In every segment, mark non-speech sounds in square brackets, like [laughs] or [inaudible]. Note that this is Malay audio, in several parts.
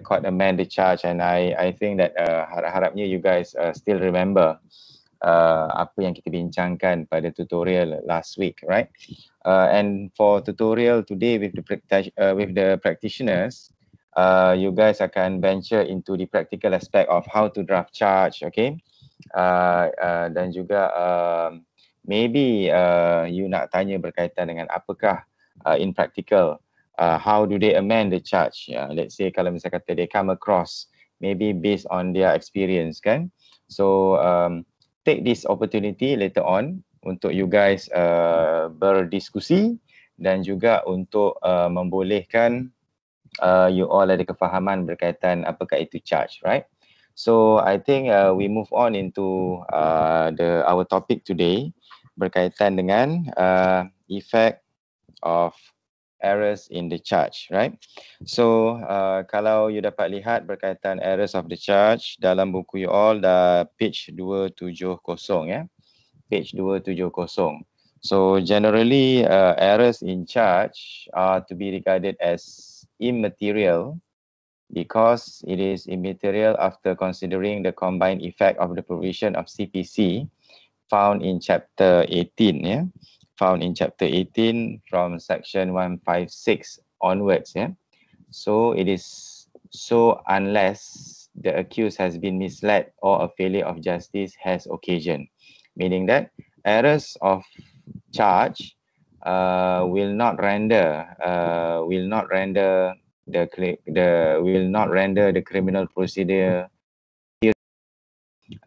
quite a man charge and I I think that uh, harap-harapnya you guys uh, still remember uh, apa yang kita bincangkan pada tutorial last week, right? Uh, and for tutorial today with the uh, with the practitioners, uh, you guys akan venture into the practical aspect of how to draft charge, okay? Uh, uh, dan juga uh, maybe uh, you nak tanya berkaitan dengan apakah uh, in practical uh, how do they amend the charge yeah uh, let's say kalau misalnya kata they come across maybe based on their experience kan so um take this opportunity later on untuk you guys uh, berdiskusi dan juga untuk uh, membolehkan uh, you all ada kefahaman berkaitan apakah itu charge right so i think uh, we move on into uh, the our topic today berkaitan dengan uh, effect of errors in the charge, right? So uh, kalau you dapat lihat berkaitan errors of the charge dalam buku you all the page 270 ya. Page 270. So generally uh, errors in charge are to be regarded as immaterial because it is immaterial after considering the combined effect of the provision of CPC found in chapter 18 ya found in chapter 18 from section 156 onwards. Yeah. So it is so unless the accused has been misled or a failure of justice has occasion, meaning that errors of charge uh, will not render uh, will not render the the will not render the criminal procedure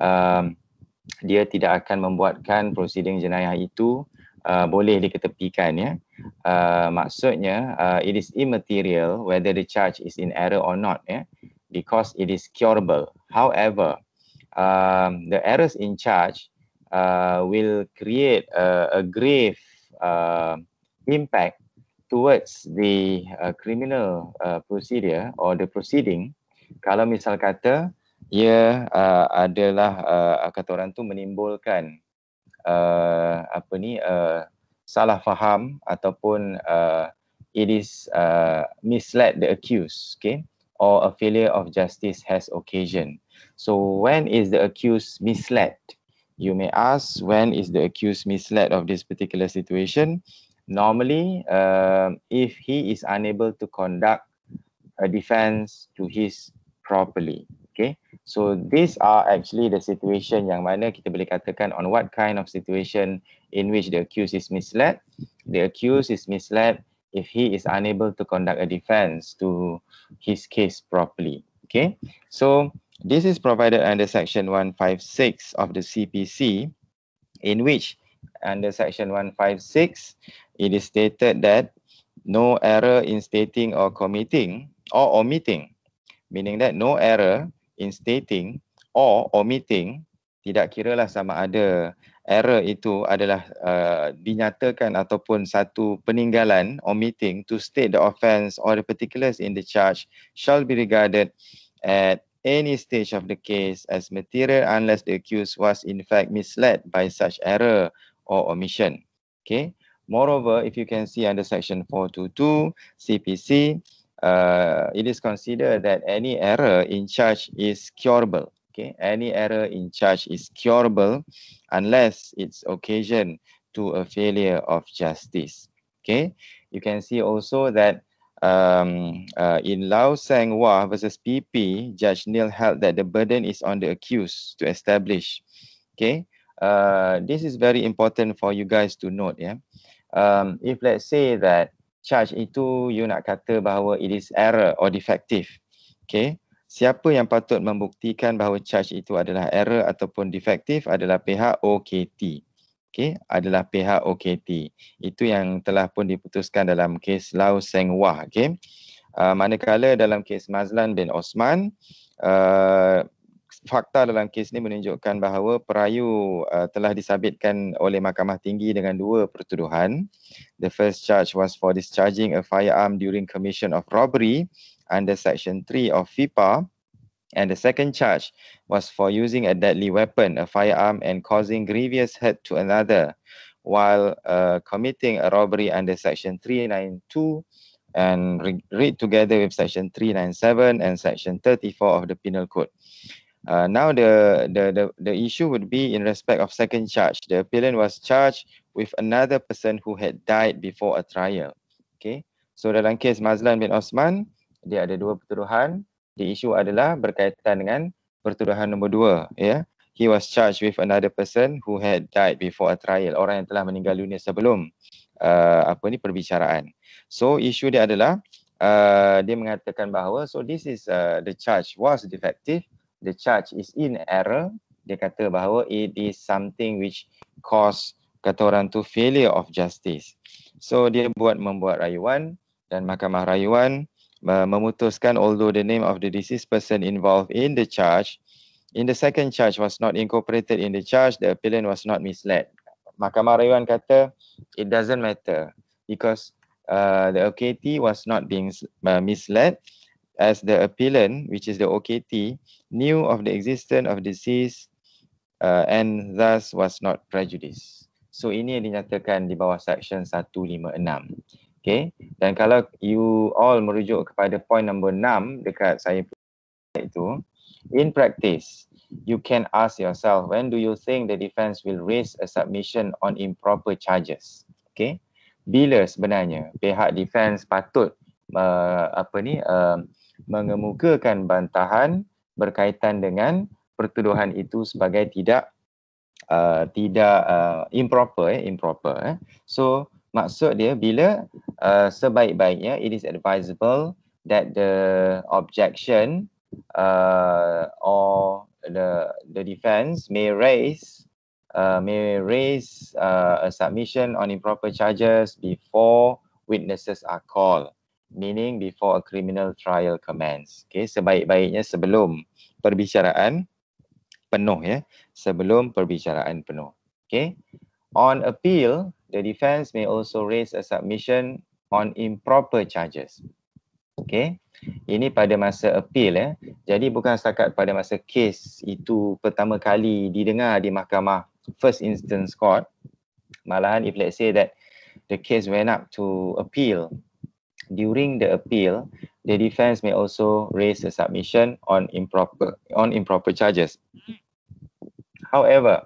um, dia tidak akan membuatkan prosiding jenayah itu uh, boleh diketepikan ya. Uh, maksudnya uh, it is immaterial whether the charge is in error or not ya because it is curable. However, um the errors in charge uh will create a, a grave uh impact towards the uh, criminal uh, procedure or the proceeding kalau misal kata ia uh, adalah uh, kata orang tu menimbulkan uh, apa ni uh, salah faham ataupun uh, it is uh, misled the accused okay or a failure of justice has occasion so when is the accused misled you may ask when is the accused misled of this particular situation normally uh, if he is unable to conduct a defense to his properly Okay, so these are actually the situation yang mana kita boleh katakan on what kind of situation in which the accused is misled. The accused is misled if he is unable to conduct a defense to his case properly. Okay, so this is provided under section 156 of the CPC in which under section 156 it is stated that no error in stating or committing or omitting meaning that no error in stating or omitting tidak kiralah sama ada error itu adalah uh, dinyatakan ataupun satu peninggalan omitting to state the offence or the particulars in the charge shall be regarded at any stage of the case as material unless the accused was in fact misled by such error or omission okay moreover if you can see under section 422 CPC uh, it is considered that any error in charge is curable. Okay, any error in charge is curable unless it's occasion to a failure of justice. Okay, you can see also that um, uh, in Lau Sang Wah versus PP, Judge Neil held that the burden is on the accused to establish. Okay, uh, this is very important for you guys to note. Yeah, um, if let's say that charge itu you nak kata bahawa it is error or defective. Okay. Siapa yang patut membuktikan bahawa charge itu adalah error ataupun defective adalah pihak OKT. Okay. Adalah pihak OKT. Itu yang telah pun diputuskan dalam kes Lau Seng Wah. Okay. Uh, manakala dalam kes Mazlan bin Osman, uh, fakta dalam kes ini menunjukkan bahawa perayu uh, telah disabitkan oleh Mahkamah Tinggi dengan dua pertuduhan. The first charge was for discharging a firearm during commission of robbery under section 3 of FIPA and the second charge was for using a deadly weapon, a firearm and causing grievous hurt to another while uh, committing a robbery under section 392 and read together with section 397 and section 34 of the penal code. Uh, now the, the the the issue would be in respect of second charge. The appellant was charged with another person who had died before a trial. Okay, so dalam kes Mazlan bin Osman, dia ada dua pertuduhan. The issue adalah berkaitan dengan pertuduhan nombor dua. Yeah, he was charged with another person who had died before a trial. Orang yang telah meninggal dunia sebelum uh, apa ni perbicaraan. So issue dia adalah uh, dia mengatakan bahawa so this is uh, the charge was defective the charge is in error dia kata bahawa it is something which cause kata orang tu failure of justice so dia buat membuat rayuan dan mahkamah rayuan uh, memutuskan although the name of the deceased person involved in the charge in the second charge was not incorporated in the charge the appellant was not misled mahkamah rayuan kata it doesn't matter because uh, the OKT was not being uh, misled as the appellant, which is the OKT, knew of the existence of disease uh, and thus was not prejudiced. So ini yang dinyatakan di bawah section 156. Okay. Dan kalau you all merujuk kepada point number 6 dekat saya itu, in practice, you can ask yourself, when do you think the defense will raise a submission on improper charges? Okay. Bila sebenarnya pihak defense patut uh, apa ni uh, mengemukakan bantahan berkaitan dengan pertuduhan itu sebagai tidak uh, tidak uh, improper eh, improper eh. so maksud dia bila uh, sebaik-baiknya it is advisable that the objection uh, or the the defense may raise uh, may raise uh, a submission on improper charges before witnesses are called meaning before a criminal trial commence. Okay, sebaik-baiknya sebelum perbicaraan penuh ya, sebelum perbicaraan penuh. Okay, on appeal, the defense may also raise a submission on improper charges. Okay, ini pada masa appeal ya. Jadi bukan setakat pada masa case itu pertama kali didengar di mahkamah first instance court. Malahan if let's say that the case went up to appeal during the appeal, the defense may also raise a submission on improper on improper charges. However,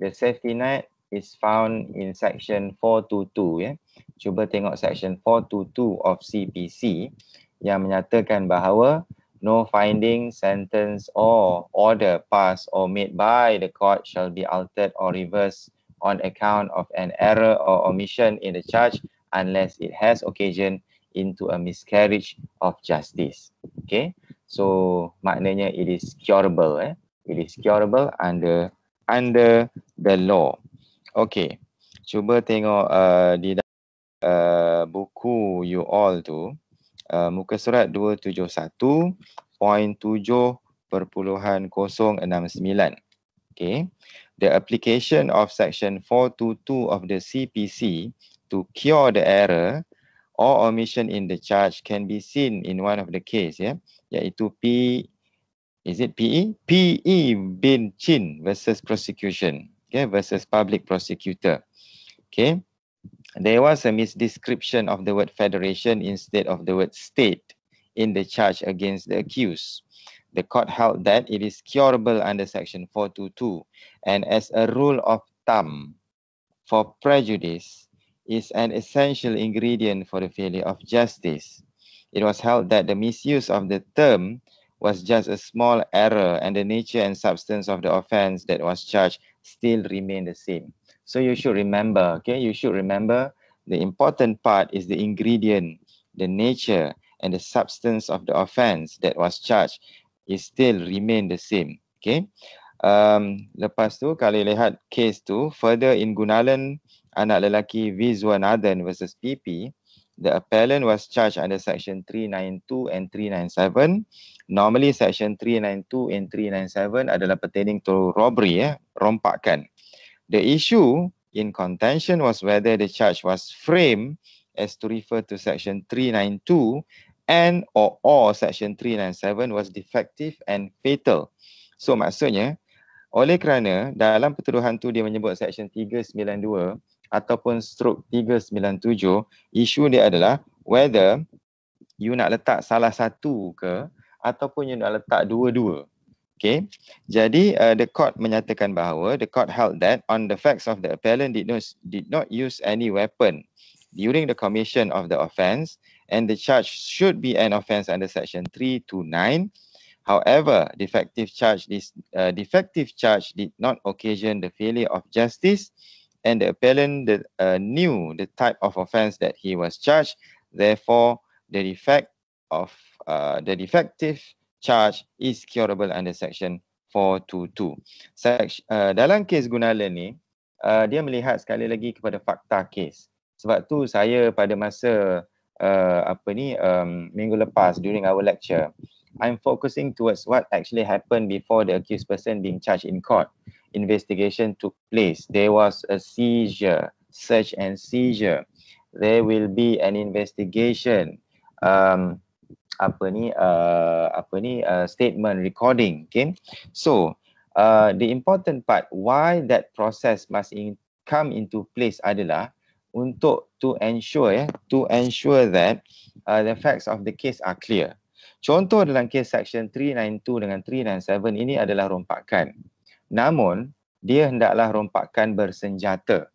the safety net is found in section 422 Yeah, Cuba tengok section 422 of CPC yang menyatakan bahawa no finding, sentence or order passed or made by the court shall be altered or reversed on account of an error or omission in the charge unless it has occasion into a miscarriage of justice. Okay, so maknanya it is curable. Eh? It is curable under under the law. Okay, cuba tengok uh, di uh, buku you all tu. Uh, muka surat 271.7.069. Okay. The application of section 422 of the CPC to cure the error or omission in the charge can be seen in one of the case Yeah, yeah? iaitu P is it PE PE bin Chin versus prosecution okay versus public prosecutor okay there was a misdescription of the word federation instead of the word state in the charge against the accused the court held that it is curable under section 422 and as a rule of thumb for prejudice is an essential ingredient for the failure of justice. It was held that the misuse of the term was just a small error and the nature and substance of the offense that was charged still remain the same. So you should remember, okay, you should remember the important part is the ingredient, the nature and the substance of the offense that was charged is still remain the same. Okay. Um, lepas tu kalau lihat case tu further in Gunalan anak lelaki Vizwan Aden versus PP, the appellant was charged under section 392 and 397. Normally section 392 and 397 adalah pertaining to robbery, eh, rompakan. The issue in contention was whether the charge was framed as to refer to section 392 and or or section 397 was defective and fatal. So maksudnya, oleh kerana dalam pertuduhan tu dia menyebut section 392 ataupun stroke 397 isu dia adalah whether you nak letak salah satu ke ataupun you nak letak dua-dua Okay. Jadi uh, the court menyatakan bahawa the court held that on the facts of the appellant did not did not use any weapon during the commission of the offence and the charge should be an offence under section 3 to 9. However, defective charge this uh, defective charge did not occasion the failure of justice and the appellant the, uh, knew the type of offence that he was charged. Therefore, the defect of uh, the defective charge is curable under section 422. Sek, uh, dalam kes Gunala ni, uh, dia melihat sekali lagi kepada fakta kes. Sebab tu saya pada masa uh, apa ni um, minggu lepas during our lecture, I'm focusing towards what actually happened before the accused person being charged in court investigation took place. There was a seizure, search and seizure. There will be an investigation. Um, apa ni? Uh, apa ni? A uh, statement recording. Okay. So uh, the important part why that process must in, come into place adalah untuk to ensure yeah, to ensure that uh, the facts of the case are clear. Contoh dalam kes section 392 dengan 397 ini adalah rompakan namun dia hendaklah rompakan bersenjata.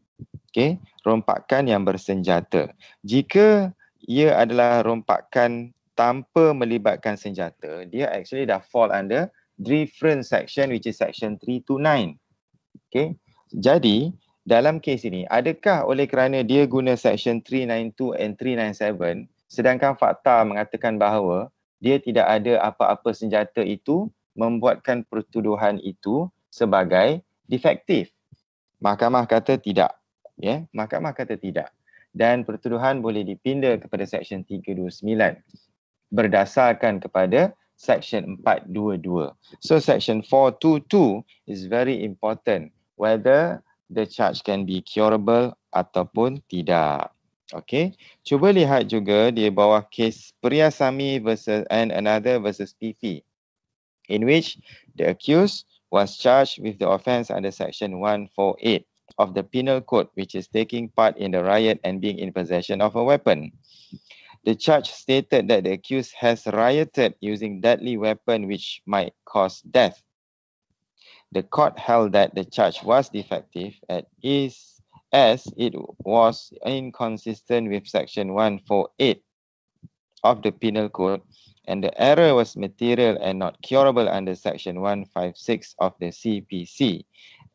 Okey, rompakan yang bersenjata. Jika ia adalah rompakan tanpa melibatkan senjata, dia actually dah fall under different section which is section 3 to 9. Okey. Jadi, dalam kes ini, adakah oleh kerana dia guna section 392 and 397 sedangkan fakta mengatakan bahawa dia tidak ada apa-apa senjata itu membuatkan pertuduhan itu sebagai defektif. Mahkamah kata tidak. Ya, yeah? mahkamah kata tidak. Dan pertuduhan boleh dipinda kepada Seksyen 329 berdasarkan kepada Seksyen 422. So Seksyen 422 is very important whether the charge can be curable ataupun tidak. Okay, cuba lihat juga di bawah kes Priyasami versus and another versus TV in which the accused was charged with the offense under Section 148 of the Penal Code, which is taking part in the riot and being in possession of a weapon. The charge stated that the accused has rioted using deadly weapon which might cause death. The court held that the charge was defective at is as it was inconsistent with section 148 of the penal code and the error was material and not curable under section 156 of the CPC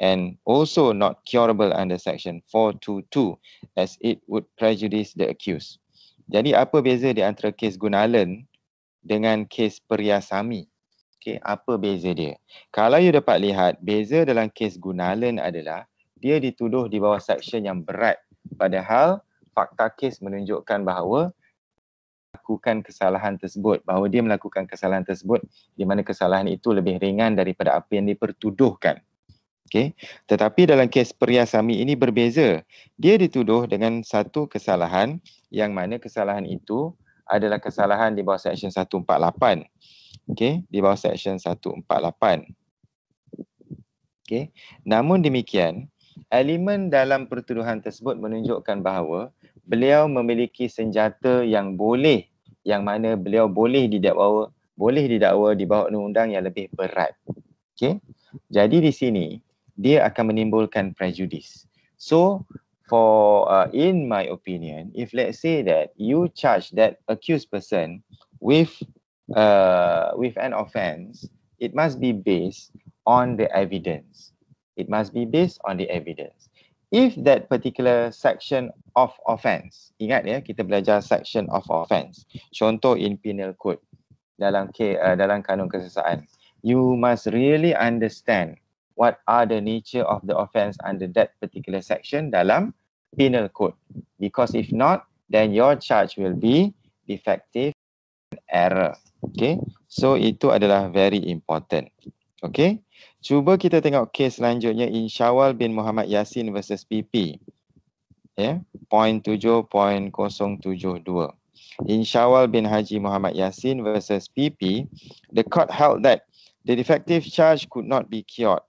and also not curable under section 422 as it would prejudice the accused. Jadi apa beza di antara kes Gunalan dengan kes Periasami? Okay, apa beza dia? Kalau you dapat lihat, beza dalam kes Gunalan adalah dia dituduh di bawah section yang berat padahal fakta kes menunjukkan bahawa melakukan kesalahan tersebut bahawa dia melakukan kesalahan tersebut di mana kesalahan itu lebih ringan daripada apa yang dipertuduhkan okey tetapi dalam kes sami ini berbeza dia dituduh dengan satu kesalahan yang mana kesalahan itu adalah kesalahan di bawah section 148 okey di bawah section 148 okey namun demikian elemen dalam pertuduhan tersebut menunjukkan bahawa beliau memiliki senjata yang boleh yang mana beliau boleh didakwa boleh didakwa di bawah undang-undang yang lebih berat. Okay, Jadi di sini dia akan menimbulkan prejudis. So for uh, in my opinion if let's say that you charge that accused person with uh, with an offence, it must be based on the evidence. It must be based on the evidence if that particular section of offence ingat ya kita belajar section of offence contoh in penal code dalam ke uh, dalam kanun kesesaan you must really understand what are the nature of the offence under that particular section dalam penal code because if not then your charge will be defective error okay so itu adalah very important okay Cuba kita tengok kes selanjutnya in bin Muhammad Yasin versus PP. Ya, yeah, 0.7.072. In Syawal bin Haji Muhammad Yasin versus PP, the court held that the defective charge could not be cured.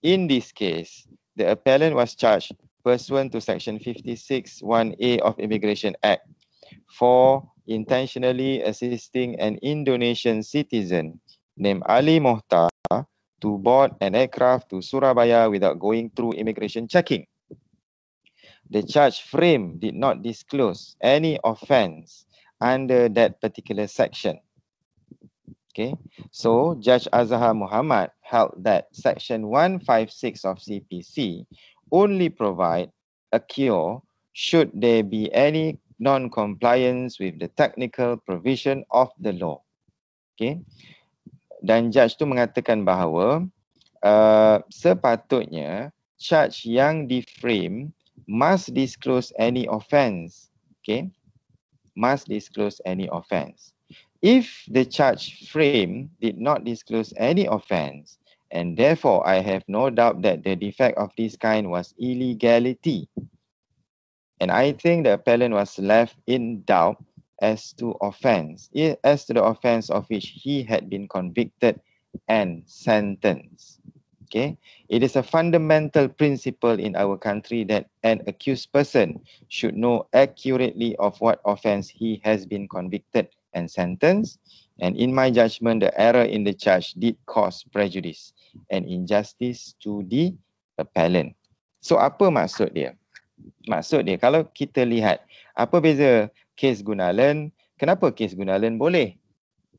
In this case, the appellant was charged pursuant to section 56.1A of Immigration Act for intentionally assisting an Indonesian citizen named Ali Mohtar to board an aircraft to Surabaya without going through immigration checking. The charge frame did not disclose any offense under that particular section. Okay, so Judge Azhar Muhammad held that Section 156 of CPC only provide a cure should there be any non-compliance with the technical provision of the law. Okay, dan judge tu mengatakan bahawa uh, sepatutnya charge yang di frame must disclose any offence. Okay. Must disclose any offence. If the charge frame did not disclose any offence and therefore I have no doubt that the defect of this kind was illegality. And I think the appellant was left in doubt as to offence, as to the offence of which he had been convicted and sentenced. Okay, it is a fundamental principle in our country that an accused person should know accurately of what offence he has been convicted and sentenced. And in my judgment, the error in the charge did cause prejudice and injustice to the appellant. So apa maksud dia? Maksud dia kalau kita lihat apa beza case Gunalan, kenapa case Gunalan boleh?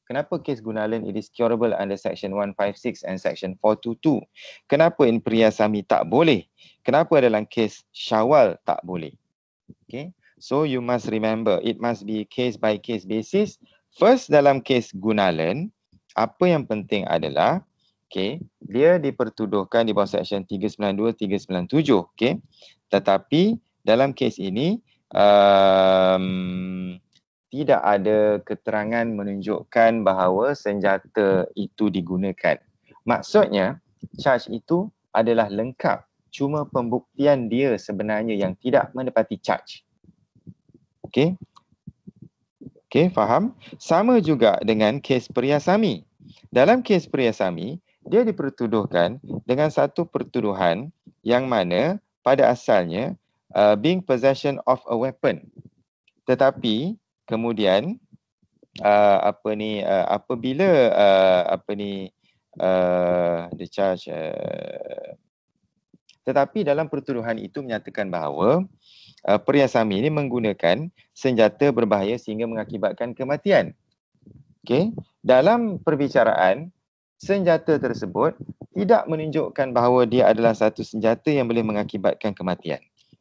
Kenapa case Gunalan it is curable under section 156 and section 422? Kenapa in sami tak boleh? Kenapa dalam case Syawal tak boleh? Okay, so you must remember it must be case by case basis. First dalam case Gunalan, apa yang penting adalah Okay, dia dipertuduhkan di bawah section 392, 397. Okay, tetapi dalam kes ini, um, tidak ada keterangan menunjukkan bahawa senjata itu digunakan. Maksudnya, charge itu adalah lengkap cuma pembuktian dia sebenarnya yang tidak menepati charge. Okey? Okey, faham? Sama juga dengan kes Priyasami. Dalam kes Priyasami, dia dipertuduhkan dengan satu pertuduhan yang mana pada asalnya uh, being possession of a weapon. Tetapi kemudian uh, apa ni uh, apabila uh, apa ni uh, the charge uh, tetapi dalam pertuduhan itu menyatakan bahawa uh, Periasami ini menggunakan senjata berbahaya sehingga mengakibatkan kematian. Okey, dalam perbicaraan senjata tersebut tidak menunjukkan bahawa dia adalah satu senjata yang boleh mengakibatkan kematian.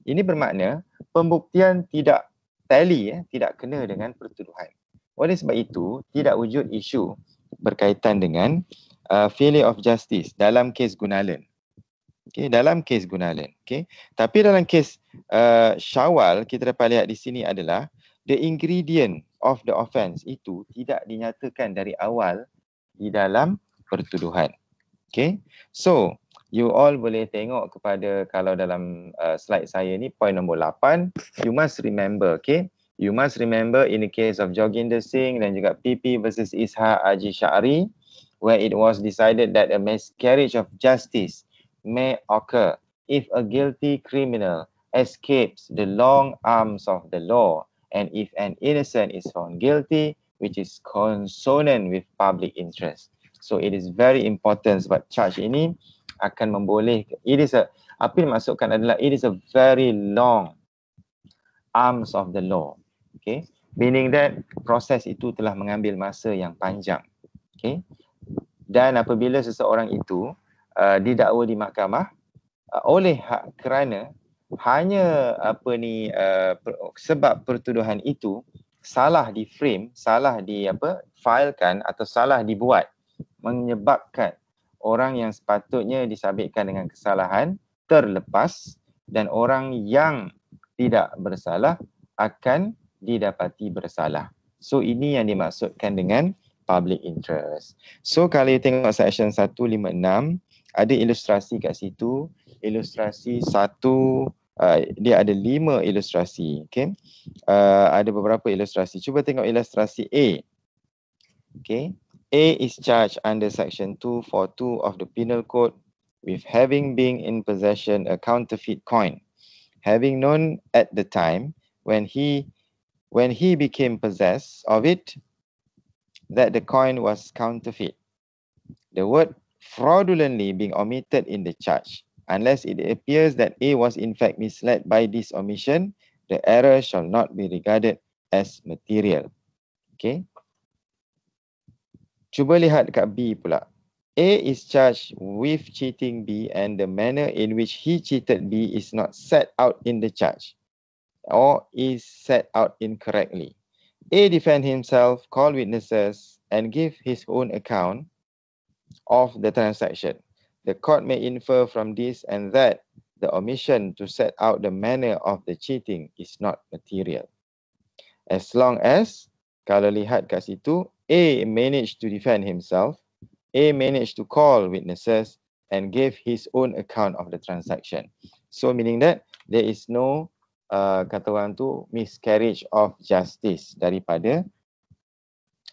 Ini bermakna pembuktian tidak tally, eh, tidak kena dengan pertuduhan. Oleh sebab itu, tidak wujud isu berkaitan dengan uh, failure of justice dalam kes Gunalan. Okay, dalam kes Gunalan. Okay. Tapi dalam kes uh, Syawal, kita dapat lihat di sini adalah the ingredient of the offence itu tidak dinyatakan dari awal di dalam pertuduhan. Okay. So, you all boleh tengok kepada kalau dalam uh, slide saya ni point nombor 8 you must remember okay you must remember in the case of Joginder Singh dan juga PP versus Isha Aji Syari where it was decided that a miscarriage of justice may occur if a guilty criminal escapes the long arms of the law and if an innocent is found guilty which is consonant with public interest so it is very important sebab charge ini akan memboleh. It is a, apa yang dimaksudkan adalah it is a very long arms of the law. Okay. Meaning that proses itu telah mengambil masa yang panjang. Okay. Dan apabila seseorang itu uh, didakwa di mahkamah uh, oleh hak kerana hanya apa ni uh, sebab pertuduhan itu salah di frame, salah di apa filekan atau salah dibuat menyebabkan orang yang sepatutnya disabitkan dengan kesalahan terlepas dan orang yang tidak bersalah akan didapati bersalah. So ini yang dimaksudkan dengan public interest. So kalau you tengok section 156 ada ilustrasi kat situ, ilustrasi satu uh, dia ada lima ilustrasi, okay? Uh, ada beberapa ilustrasi. Cuba tengok ilustrasi A. okay? A is charged under Section 242 of the Penal Code with having been in possession a counterfeit coin, having known at the time when he when he became possessed of it that the coin was counterfeit. The word fraudulently being omitted in the charge, unless it appears that A was in fact misled by this omission, the error shall not be regarded as material. Okay, Cuba lihat dekat B pula. A is charged with cheating B and the manner in which he cheated B is not set out in the charge or is set out incorrectly. A defend himself, call witnesses and give his own account of the transaction. The court may infer from this and that the omission to set out the manner of the cheating is not material. As long as, kalau lihat kat situ, a managed to defend himself. A managed to call witnesses and gave his own account of the transaction. So meaning that there is no uh, kata orang tu miscarriage of justice daripada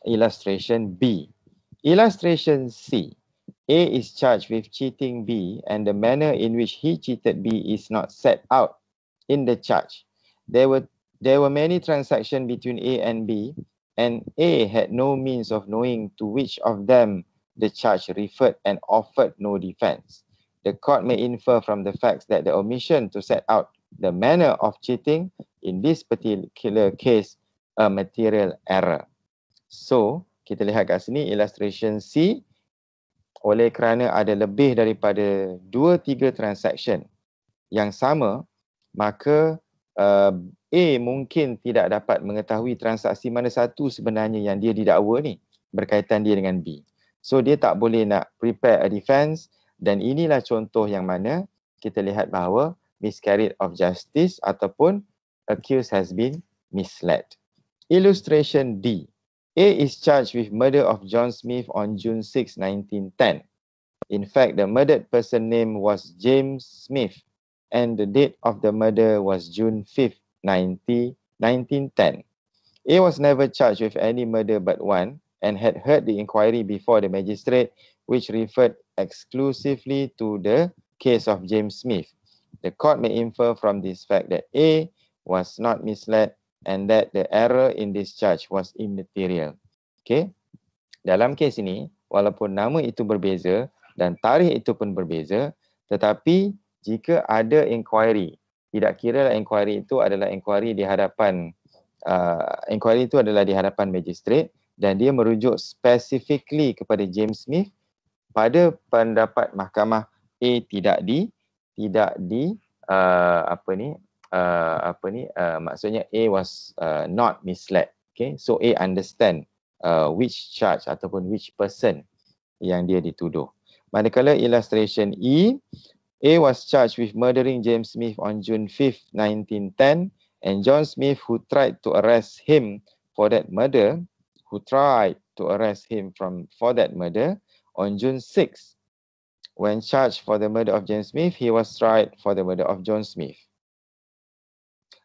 illustration B. Illustration C. A is charged with cheating B and the manner in which he cheated B is not set out in the charge. There were there were many transactions between A and B and A had no means of knowing to which of them the charge referred and offered no defense. The court may infer from the facts that the omission to set out the manner of cheating in this particular case a material error. So, kita lihat kat sini illustration C oleh kerana ada lebih daripada dua tiga transaction yang sama, maka uh, A mungkin tidak dapat mengetahui transaksi mana satu sebenarnya yang dia didakwa ni berkaitan dia dengan B. So dia tak boleh nak prepare a defense dan inilah contoh yang mana kita lihat bahawa miscarriage of justice ataupun accused has been misled. Illustration D. A is charged with murder of John Smith on June 6, 1910. In fact, the murdered person name was James Smith and the date of the murder was June 5, 1910. A was never charged with any murder but one and had heard the inquiry before the magistrate which referred exclusively to the case of James Smith. The court may infer from this fact that A was not misled and that the error in this charge was immaterial. Okay. Dalam kes ini, walaupun nama itu berbeza dan tarikh itu pun berbeza, tetapi jika ada inquiry tidak kira lah inquiry itu adalah inquiry di hadapan uh, inquiry itu adalah di hadapan magistrate dan dia merujuk specifically kepada James Smith pada pendapat mahkamah A tidak di tidak di uh, apa ni uh, apa ni uh, maksudnya A was uh, not misled okay so A understand uh, which charge ataupun which person yang dia dituduh manakala illustration E A was charged with murdering James Smith on June 5, 1910, and John Smith, who tried to arrest him for that murder, who tried to arrest him from for that murder on June 6. When charged for the murder of James Smith, he was tried for the murder of John Smith.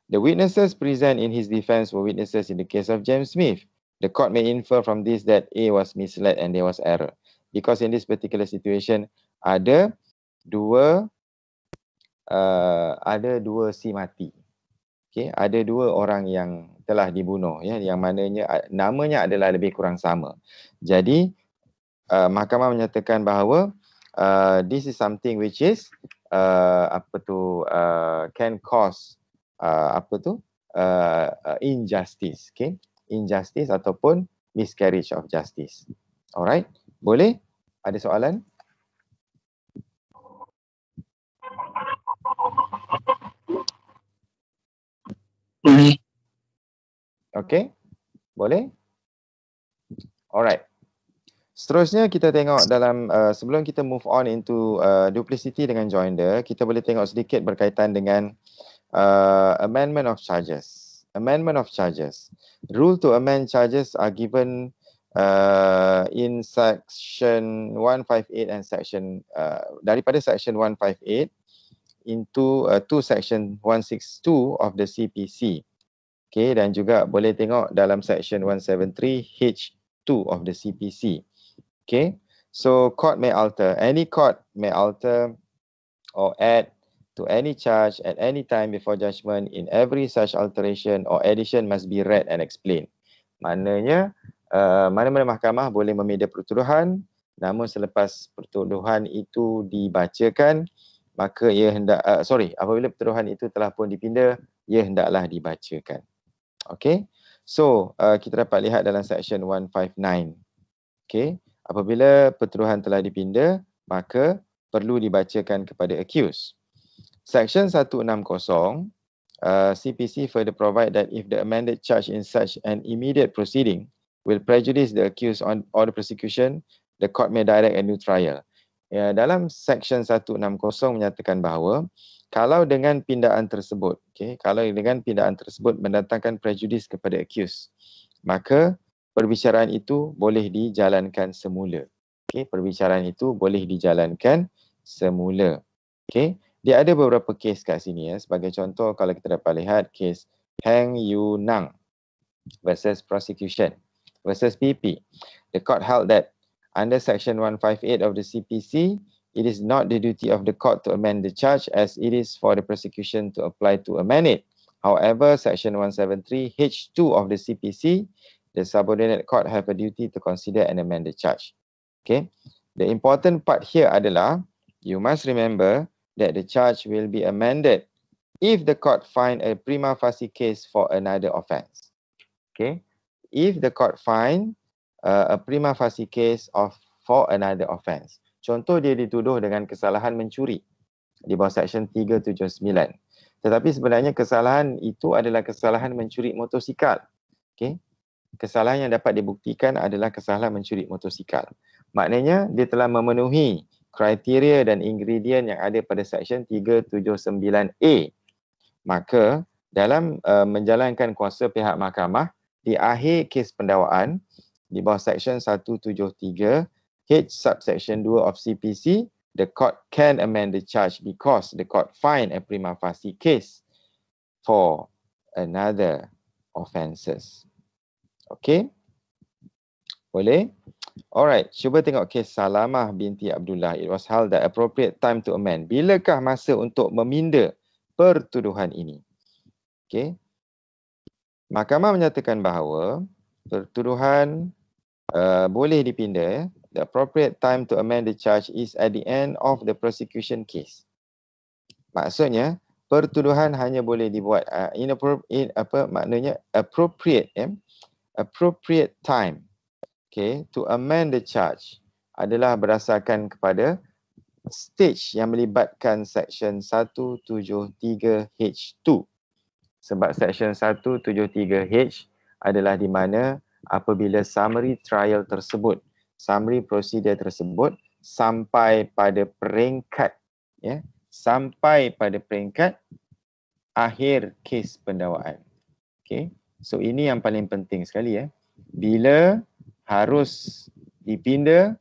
The witnesses present in his defense were witnesses in the case of James Smith. The court may infer from this that A was misled and there was error. Because in this particular situation, other. dua uh, ada dua si mati. Okey, ada dua orang yang telah dibunuh ya yang mananya uh, namanya adalah lebih kurang sama. Jadi uh, mahkamah menyatakan bahawa uh, this is something which is uh, apa tu uh, can cause uh, apa tu uh, uh injustice, okey? Injustice ataupun miscarriage of justice. Alright? Boleh? Ada soalan? Boleh. Okay. Boleh. Alright. Seterusnya kita tengok dalam uh, sebelum kita move on into uh, duplicity dengan joinder, kita boleh tengok sedikit berkaitan dengan uh, amendment of charges. Amendment of charges. Rule to amend charges are given uh, in section 158 and section uh, daripada section 158 into uh, to section 162 of the CPC. Okay, dan juga boleh tengok dalam section 173H2 of the CPC. Okay, so court may alter, any court may alter or add to any charge at any time before judgment in every such alteration or addition must be read and explained. Maknanya, uh, mana-mana uh, mahkamah boleh memindah pertuduhan namun selepas pertuduhan itu dibacakan, maka ia hendak uh, sorry apabila petuduhan itu telah pun dipinda ia hendaklah dibacakan okey so uh, kita dapat lihat dalam section 159 okey apabila petuduhan telah dipinda maka perlu dibacakan kepada accused section 160 uh, CPC further provide that if the amended charge in such an immediate proceeding will prejudice the accused on or the prosecution the court may direct a new trial ya, dalam section 160 menyatakan bahawa kalau dengan pindaan tersebut, okay, kalau dengan pindaan tersebut mendatangkan prejudis kepada accused, maka perbicaraan itu boleh dijalankan semula. Okay, perbicaraan itu boleh dijalankan semula. Okay, dia ada beberapa kes kat sini ya. Sebagai contoh, kalau kita dapat lihat kes Hang Yu Nang versus prosecution versus PP. The court held that Under Section 158 of the CPC, it is not the duty of the court to amend the charge as it is for the prosecution to apply to amend it. However, Section 173 H2 of the CPC, the subordinate court have a duty to consider and amend the charge. Okay. The important part here adalah you must remember that the charge will be amended if the court find a prima facie case for another offense. Okay. If the court find uh, a prima facie case of for another offence. Contoh dia dituduh dengan kesalahan mencuri di bawah section 379. Tetapi sebenarnya kesalahan itu adalah kesalahan mencuri motosikal. Okay? Kesalahan yang dapat dibuktikan adalah kesalahan mencuri motosikal. Maknanya dia telah memenuhi kriteria dan ingredient yang ada pada section 379A. Maka dalam uh, menjalankan kuasa pihak mahkamah di akhir kes pendawaan di bawah section 173 H subsection 2 of CPC the court can amend the charge because the court find a prima facie case for another offences. Okay? Boleh? Alright, cuba tengok kes Salamah binti Abdullah. It was held that appropriate time to amend. Bilakah masa untuk meminda pertuduhan ini? Okay. Mahkamah menyatakan bahawa pertuduhan Uh, boleh dipindah. The appropriate time to amend the charge is at the end of the prosecution case. Maksudnya pertuduhan hanya boleh dibuat uh, in, in apa maknanya appropriate eh? appropriate time okay to amend the charge adalah berdasarkan kepada stage yang melibatkan section 173H2 sebab section 173H adalah di mana apabila summary trial tersebut, summary prosedur tersebut sampai pada peringkat ya, sampai pada peringkat akhir kes pendawaan. Okay. So ini yang paling penting sekali ya. Bila harus dipindah,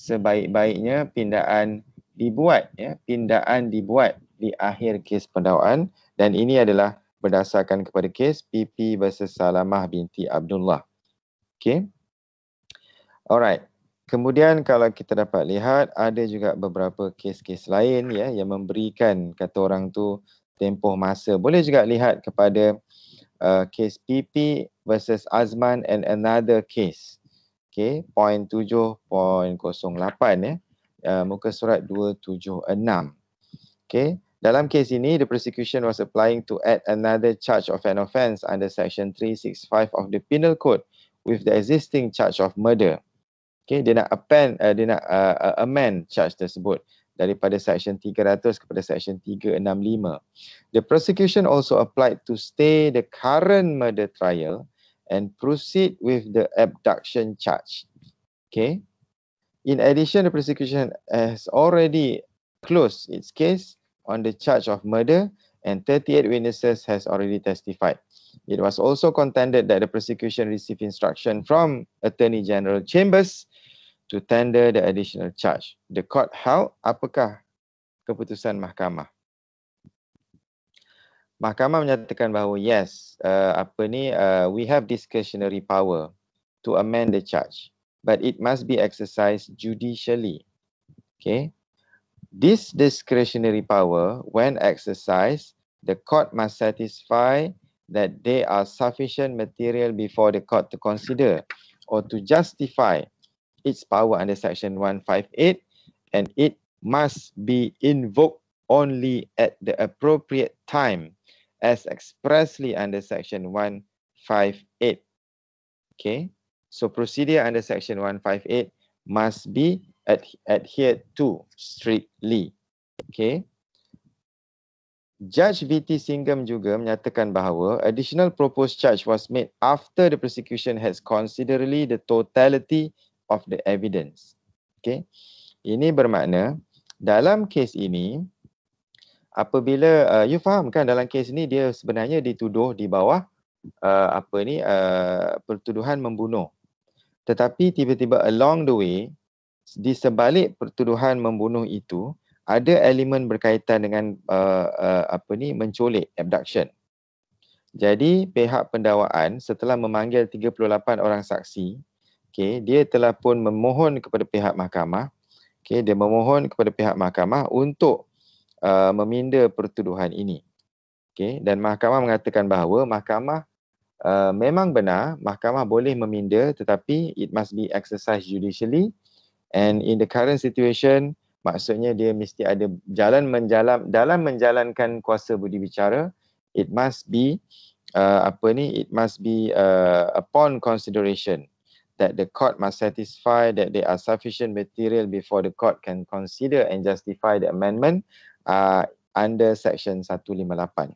sebaik-baiknya pindaan dibuat ya, pindaan dibuat di akhir kes pendawaan dan ini adalah berdasarkan kepada kes PP versus Salamah binti Abdullah. Okay. Alright. Kemudian kalau kita dapat lihat ada juga beberapa kes-kes lain ya yang memberikan kata orang tu tempoh masa. Boleh juga lihat kepada uh, case PP versus Azman and another case. Okay, point tujuh, point kosong lapan ya. Uh, muka surat dua tujuh enam. Okay, dalam kes ini the prosecution was applying to add another charge of an offence under section 365 of the penal code with the existing charge of murder. Okay, dia nak append uh, dia nak uh, uh amend charge tersebut daripada section 300 kepada section 365. The prosecution also applied to stay the current murder trial and proceed with the abduction charge. Okay. In addition, the prosecution has already closed its case on the charge of murder and 38 witnesses has already testified. It was also contended that the prosecution received instruction from Attorney General Chambers to tender the additional charge. The court held apakah keputusan mahkamah? Mahkamah menyatakan bahawa yes, uh, apa ni, uh, we have discretionary power to amend the charge, but it must be exercised judicially. Okay, this discretionary power, when exercised, the court must satisfy that there are sufficient material before the court to consider or to justify its power under Section 158 and it must be invoked only at the appropriate time as expressly under Section 158. Okay, so procedure under Section 158 must be ad- adhered to strictly. Okay, Judge VT Singham juga menyatakan bahawa additional proposed charge was made after the prosecution has considerably the totality of the evidence. Okay. Ini bermakna dalam kes ini apabila uh, you faham kan dalam kes ini dia sebenarnya dituduh di bawah uh, apa ni uh, pertuduhan membunuh. Tetapi tiba-tiba along the way di sebalik pertuduhan membunuh itu ada elemen berkaitan dengan uh, uh, apa ni menculik abduction. Jadi pihak pendakwaan setelah memanggil 38 orang saksi, okey, dia telah pun memohon kepada pihak mahkamah, okey, dia memohon kepada pihak mahkamah untuk uh, meminda pertuduhan ini. Okey, dan mahkamah mengatakan bahawa mahkamah uh, memang benar, mahkamah boleh meminda tetapi it must be exercised judicially and in the current situation maksudnya dia mesti ada jalan menjalam dalam menjalankan kuasa budi bicara it must be uh, apa ni it must be uh, upon consideration that the court must satisfy that there are sufficient material before the court can consider and justify the amendment uh, under section 158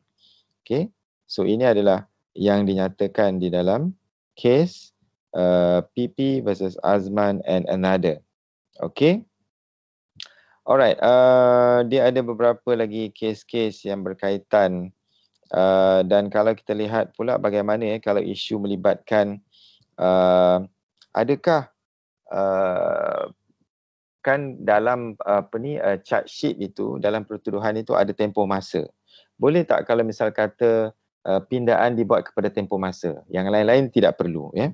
okay so ini adalah yang dinyatakan di dalam case uh, PP versus Azman and another okay Alright, uh, dia ada beberapa lagi kes-kes yang berkaitan uh, dan kalau kita lihat pula bagaimana eh, kalau isu melibatkan uh, adakah uh, kan dalam uh, apa ni uh, charge sheet itu dalam pertuduhan itu ada tempoh masa. Boleh tak kalau misal kata uh, pindaan dibuat kepada tempoh masa? Yang lain-lain tidak perlu ya. Yeah?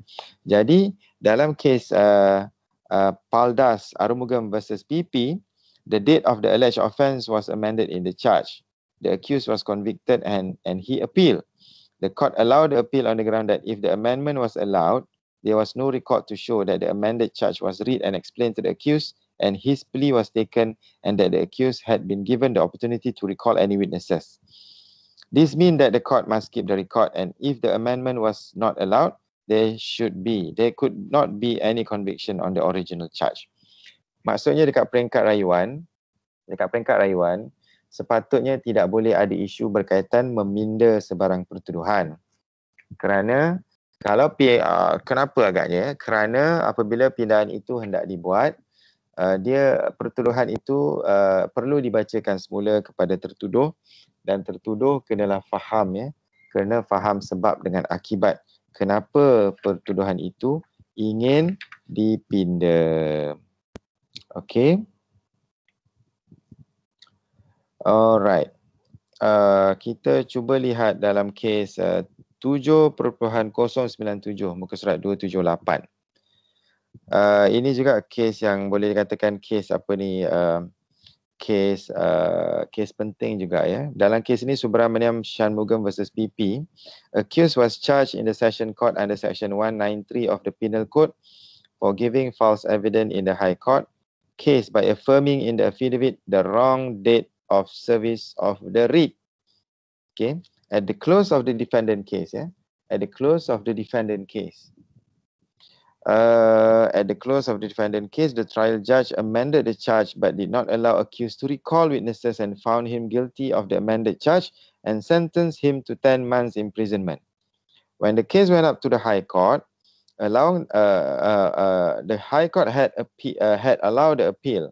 Jadi dalam kes uh, uh, Paldas Arumugam versus PP The date of the alleged offense was amended in the charge. The accused was convicted and, and he appealed. The court allowed the appeal on the ground that if the amendment was allowed, there was no record to show that the amended charge was read and explained to the accused and his plea was taken and that the accused had been given the opportunity to recall any witnesses. This means that the court must keep the record and if the amendment was not allowed, there should be, there could not be any conviction on the original charge. maksudnya dekat peringkat rayuan dekat peringkat rayuan sepatutnya tidak boleh ada isu berkaitan meminda sebarang pertuduhan kerana kalau PAR, uh, kenapa agaknya kerana apabila pindaan itu hendak dibuat uh, dia pertuduhan itu uh, perlu dibacakan semula kepada tertuduh dan tertuduh kenalah faham ya kena faham sebab dengan akibat kenapa pertuduhan itu ingin dipindah Okay. Alright. Uh, kita cuba lihat dalam kes uh, 7.097 muka surat 278. Uh, ini juga kes yang boleh dikatakan kes apa ni, uh, kes uh, kes penting juga ya. Dalam kes ini Subramaniam Shanmugam versus PP. Accused was charged in the session court under section 193 of the penal code for giving false evidence in the high court case by affirming in the affidavit the wrong date of service of the writ. Okay, at the close of the defendant case, yeah, at the close of the defendant case. Uh, at the close of the defendant case, the trial judge amended the charge but did not allow accused to recall witnesses and found him guilty of the amended charge and sentenced him to 10 months imprisonment. When the case went up to the High Court, allowing uh, uh, uh, the High Court had appe- uh, had allowed the appeal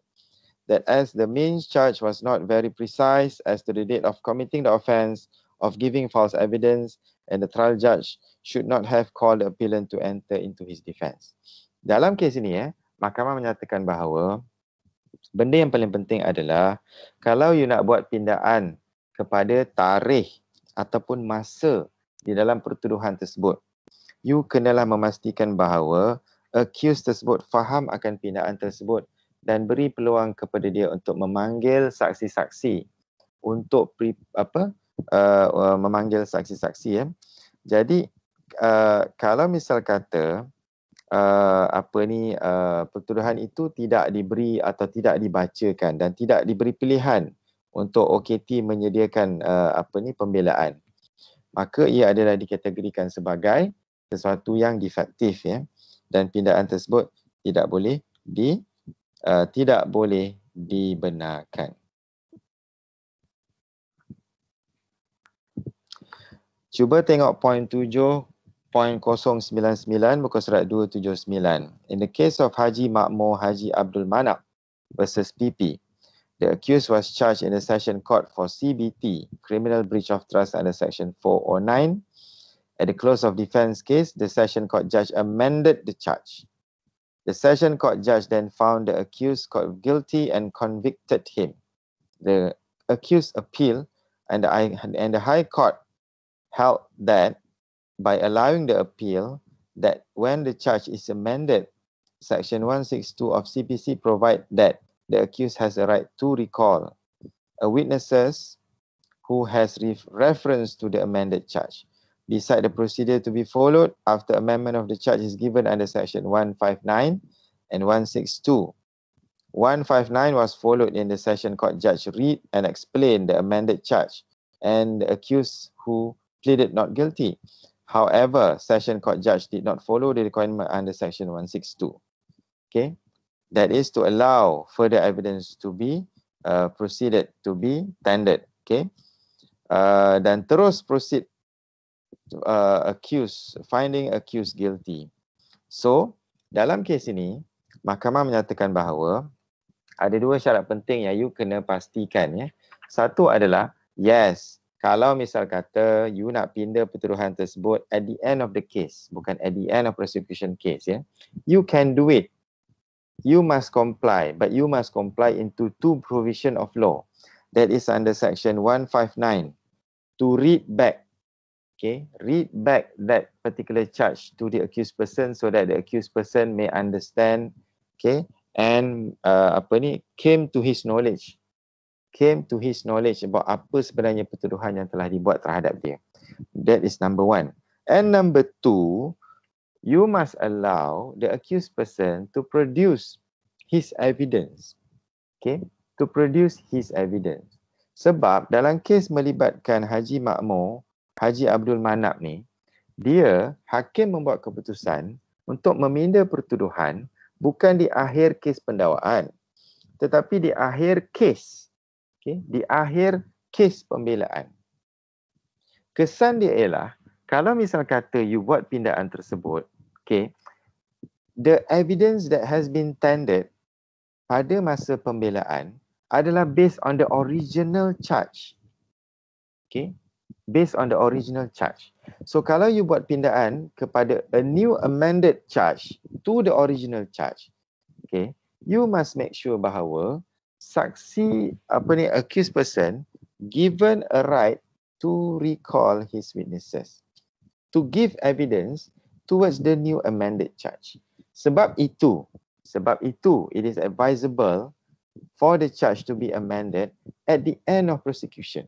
that as the main charge was not very precise as to the date of committing the offence of giving false evidence, and the trial judge should not have called the appellant to enter into his defence. Dalam kes ini, eh, mahkamah menyatakan bahawa benda yang paling penting adalah kalau you nak buat pindaan kepada tarikh ataupun masa di dalam pertuduhan tersebut you kenalah memastikan bahawa accused tersebut faham akan pindaan tersebut dan beri peluang kepada dia untuk memanggil saksi-saksi untuk pre, apa uh, uh, memanggil saksi-saksi ya. Jadi uh, kalau misal kata uh, apa ni uh, pertuduhan itu tidak diberi atau tidak dibacakan dan tidak diberi pilihan untuk OKT menyediakan uh, apa ni pembelaan maka ia adalah dikategorikan sebagai sesuatu yang defektif ya dan pindaan tersebut tidak boleh di uh, tidak boleh dibenarkan. Cuba tengok poin 7.099 muka surat 279. In the case of Haji Makmur Haji Abdul Manap versus PP, the accused was charged in the session court for CBT, criminal breach of trust under section 409 At the close of defense case, the session court judge amended the charge. The session court judge then found the accused court guilty and convicted him. The accused appealed, and the, and the High Court held that by allowing the appeal, that when the charge is amended, Section 162 of CPC provide that the accused has a right to recall a witnesses who has reference to the amended charge. Beside the procedure to be followed after amendment of the charge is given under section 159 and 162. 159 was followed in the session court judge read and explained the amended charge and the accused who pleaded not guilty. However, session court judge did not follow the requirement under section 162. Okay, that is to allow further evidence to be uh, proceeded to be tendered. Okay, uh, dan terus proceed uh, accused, finding accused guilty. So, dalam kes ini, mahkamah menyatakan bahawa ada dua syarat penting yang you kena pastikan. Ya. Satu adalah, yes, kalau misal kata you nak pindah pertuduhan tersebut at the end of the case, bukan at the end of prosecution case, ya, you can do it. You must comply, but you must comply into two provision of law. That is under section 159. To read back okay, read back that particular charge to the accused person so that the accused person may understand, okay, and uh, apa ni, came to his knowledge, came to his knowledge about apa sebenarnya pertuduhan yang telah dibuat terhadap dia. That is number one. And number two, you must allow the accused person to produce his evidence, okay, to produce his evidence. Sebab dalam kes melibatkan Haji Makmur, Haji Abdul Manap ni, dia hakim membuat keputusan untuk meminda pertuduhan bukan di akhir kes pendawaan tetapi di akhir kes. Okay? Di akhir kes pembelaan. Kesan dia ialah kalau misal kata you buat pindaan tersebut, okay, the evidence that has been tendered pada masa pembelaan adalah based on the original charge. Okay, based on the original charge. So kalau you buat pindaan kepada a new amended charge to the original charge, okay, you must make sure bahawa saksi apa ni accused person given a right to recall his witnesses to give evidence towards the new amended charge. Sebab itu, sebab itu it is advisable for the charge to be amended at the end of prosecution.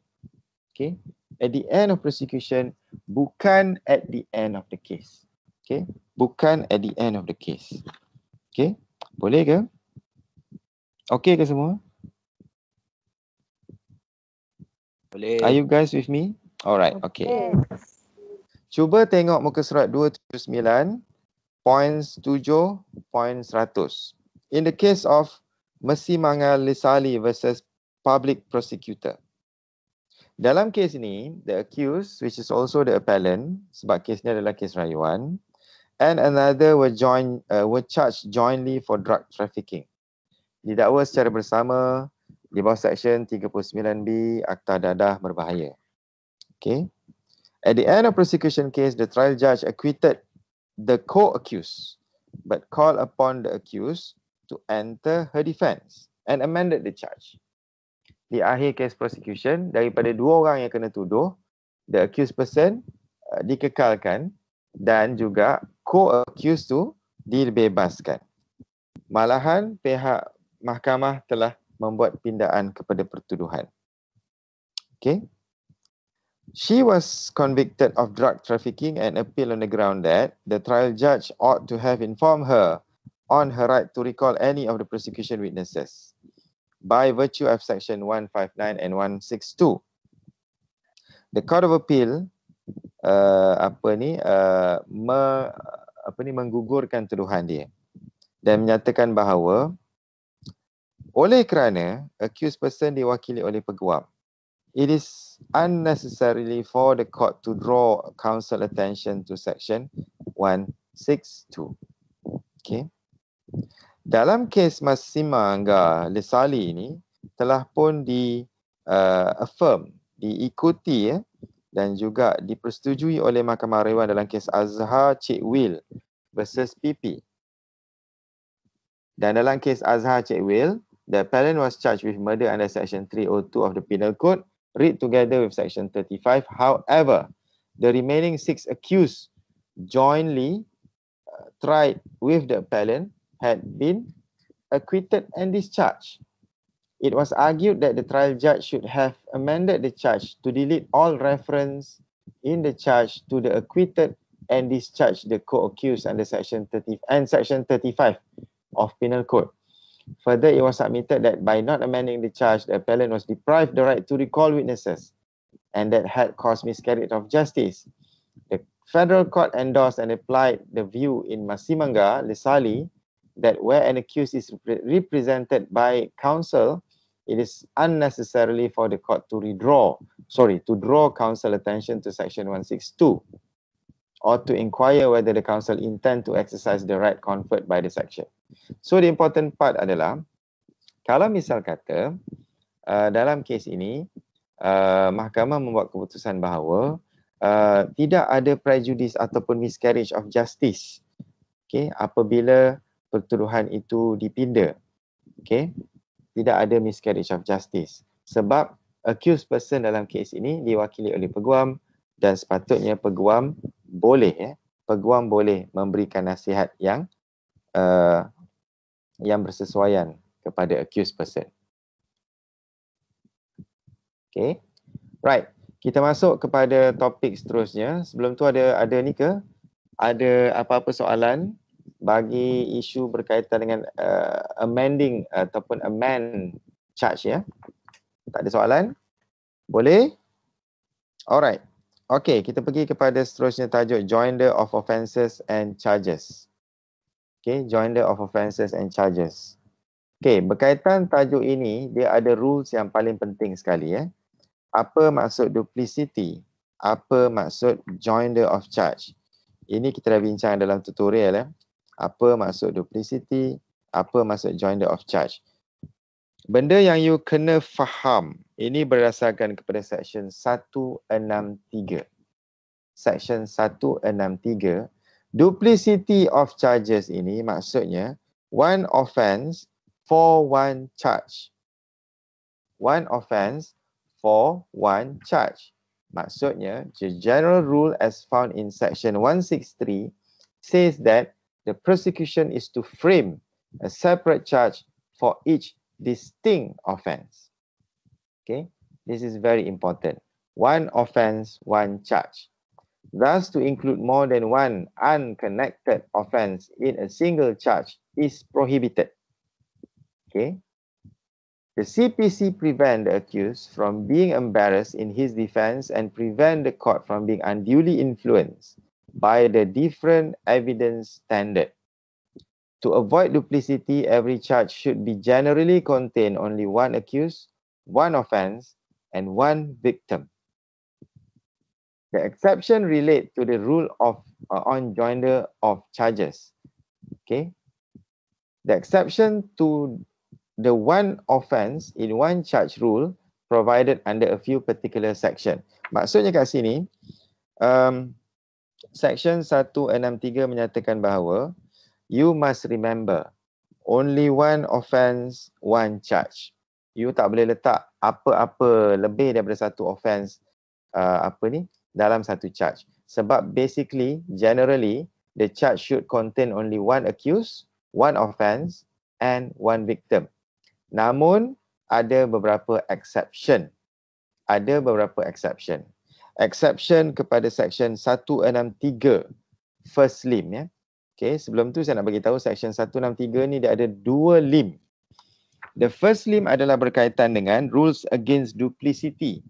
Okay, at the end of prosecution bukan at the end of the case. Okay. Bukan at the end of the case. Okay. Boleh ke? Okay ke semua? Boleh. Are you guys with me? Alright. Okay. okay. Cuba tengok muka surat 279. Points 7, points 100. In the case of Mesimangal Lisali versus public prosecutor. Dalam kes ni, the accused, which is also the appellant, sebab kes ni adalah kes rayuan, and another were join, uh, were charged jointly for drug trafficking. Didakwa secara bersama di bawah section 39B Akta Dadah Berbahaya. Okay. At the end of prosecution case, the trial judge acquitted the co-accused but called upon the accused to enter her defense and amended the charge di akhir case prosecution daripada dua orang yang kena tuduh the accused person uh, dikekalkan dan juga co-accused tu dibebaskan malahan pihak mahkamah telah membuat pindaan kepada pertuduhan okay she was convicted of drug trafficking and appeal on the ground that the trial judge ought to have informed her on her right to recall any of the prosecution witnesses by virtue of section 159 and 162. The Court of Appeal uh, apa ni uh, me, apa ni menggugurkan tuduhan dia dan menyatakan bahawa oleh kerana accused person diwakili oleh peguam it is unnecessarily for the court to draw counsel attention to section 162. Okay dalam kes Massima Angga Lesali ini telah pun di uh, affirm diikuti ya dan juga dipersetujui oleh Mahkamah Rewan dalam kes Azhar Cik Will versus PP. Dan dalam kes Azhar Cik Will, the appellant was charged with murder under section 302 of the Penal Code read together with section 35. However, the remaining six accused jointly uh, tried with the appellant had been acquitted and discharged. It was argued that the trial judge should have amended the charge to delete all reference in the charge to the acquitted and discharged the co-accused under section 30 and section 35 of penal code. Further, it was submitted that by not amending the charge, the appellant was deprived the right to recall witnesses and that had caused miscarriage of justice. The federal court endorsed and applied the view in Masimanga, Lesali, that where an accused is re- represented by counsel, it is unnecessarily for the court to redraw, sorry, to draw counsel attention to section 162 or to inquire whether the counsel intend to exercise the right conferred by the section. So the important part adalah, kalau misal kata, uh, dalam kes ini, uh, mahkamah membuat keputusan bahawa uh, tidak ada prejudice ataupun miscarriage of justice okay, apabila pertuduhan itu dipinda. Okay. Tidak ada miscarriage of justice. Sebab accused person dalam kes ini diwakili oleh peguam dan sepatutnya peguam boleh ya. Peguam boleh memberikan nasihat yang uh, yang bersesuaian kepada accused person. Okay. Right. Kita masuk kepada topik seterusnya. Sebelum tu ada ada ni ke? Ada apa-apa soalan? bagi hmm. isu berkaitan dengan uh, amending ataupun amend charge ya. Tak ada soalan? Boleh? Alright. Okay, kita pergi kepada seterusnya tajuk joinder of offences and charges. Okay, joinder of offences and charges. Okay, berkaitan tajuk ini, dia ada rules yang paling penting sekali ya. Eh. Apa maksud duplicity? Apa maksud joinder of charge? Ini kita dah bincang dalam tutorial ya. Eh apa maksud duplicity, apa maksud joinder of charge. Benda yang you kena faham, ini berdasarkan kepada section 163. Section 163, duplicity of charges ini maksudnya one offence for one charge. One offence for one charge. Maksudnya, the general rule as found in section 163 says that the prosecution is to frame a separate charge for each distinct offense. Okay, this is very important. One offense, one charge. Thus, to include more than one unconnected offense in a single charge is prohibited. Okay. The CPC prevent the accused from being embarrassed in his defense and prevent the court from being unduly influenced by the different evidence standard. To avoid duplicity, every charge should be generally contain only one accused, one offence, and one victim. The exception relate to the rule of uh, on joinder of charges. Okay, the exception to the one offence in one charge rule provided under a few particular section. Maksudnya kat sini, um, Section 163 menyatakan bahawa you must remember only one offense, one charge. You tak boleh letak apa-apa lebih daripada satu offense uh, apa ni dalam satu charge. Sebab basically, generally, the charge should contain only one accused, one offense and one victim. Namun, ada beberapa exception. Ada beberapa exception exception kepada section 163 first limb ya. Okay, sebelum tu saya nak bagi tahu section 163 ni dia ada dua limb. The first limb adalah berkaitan dengan rules against duplicity.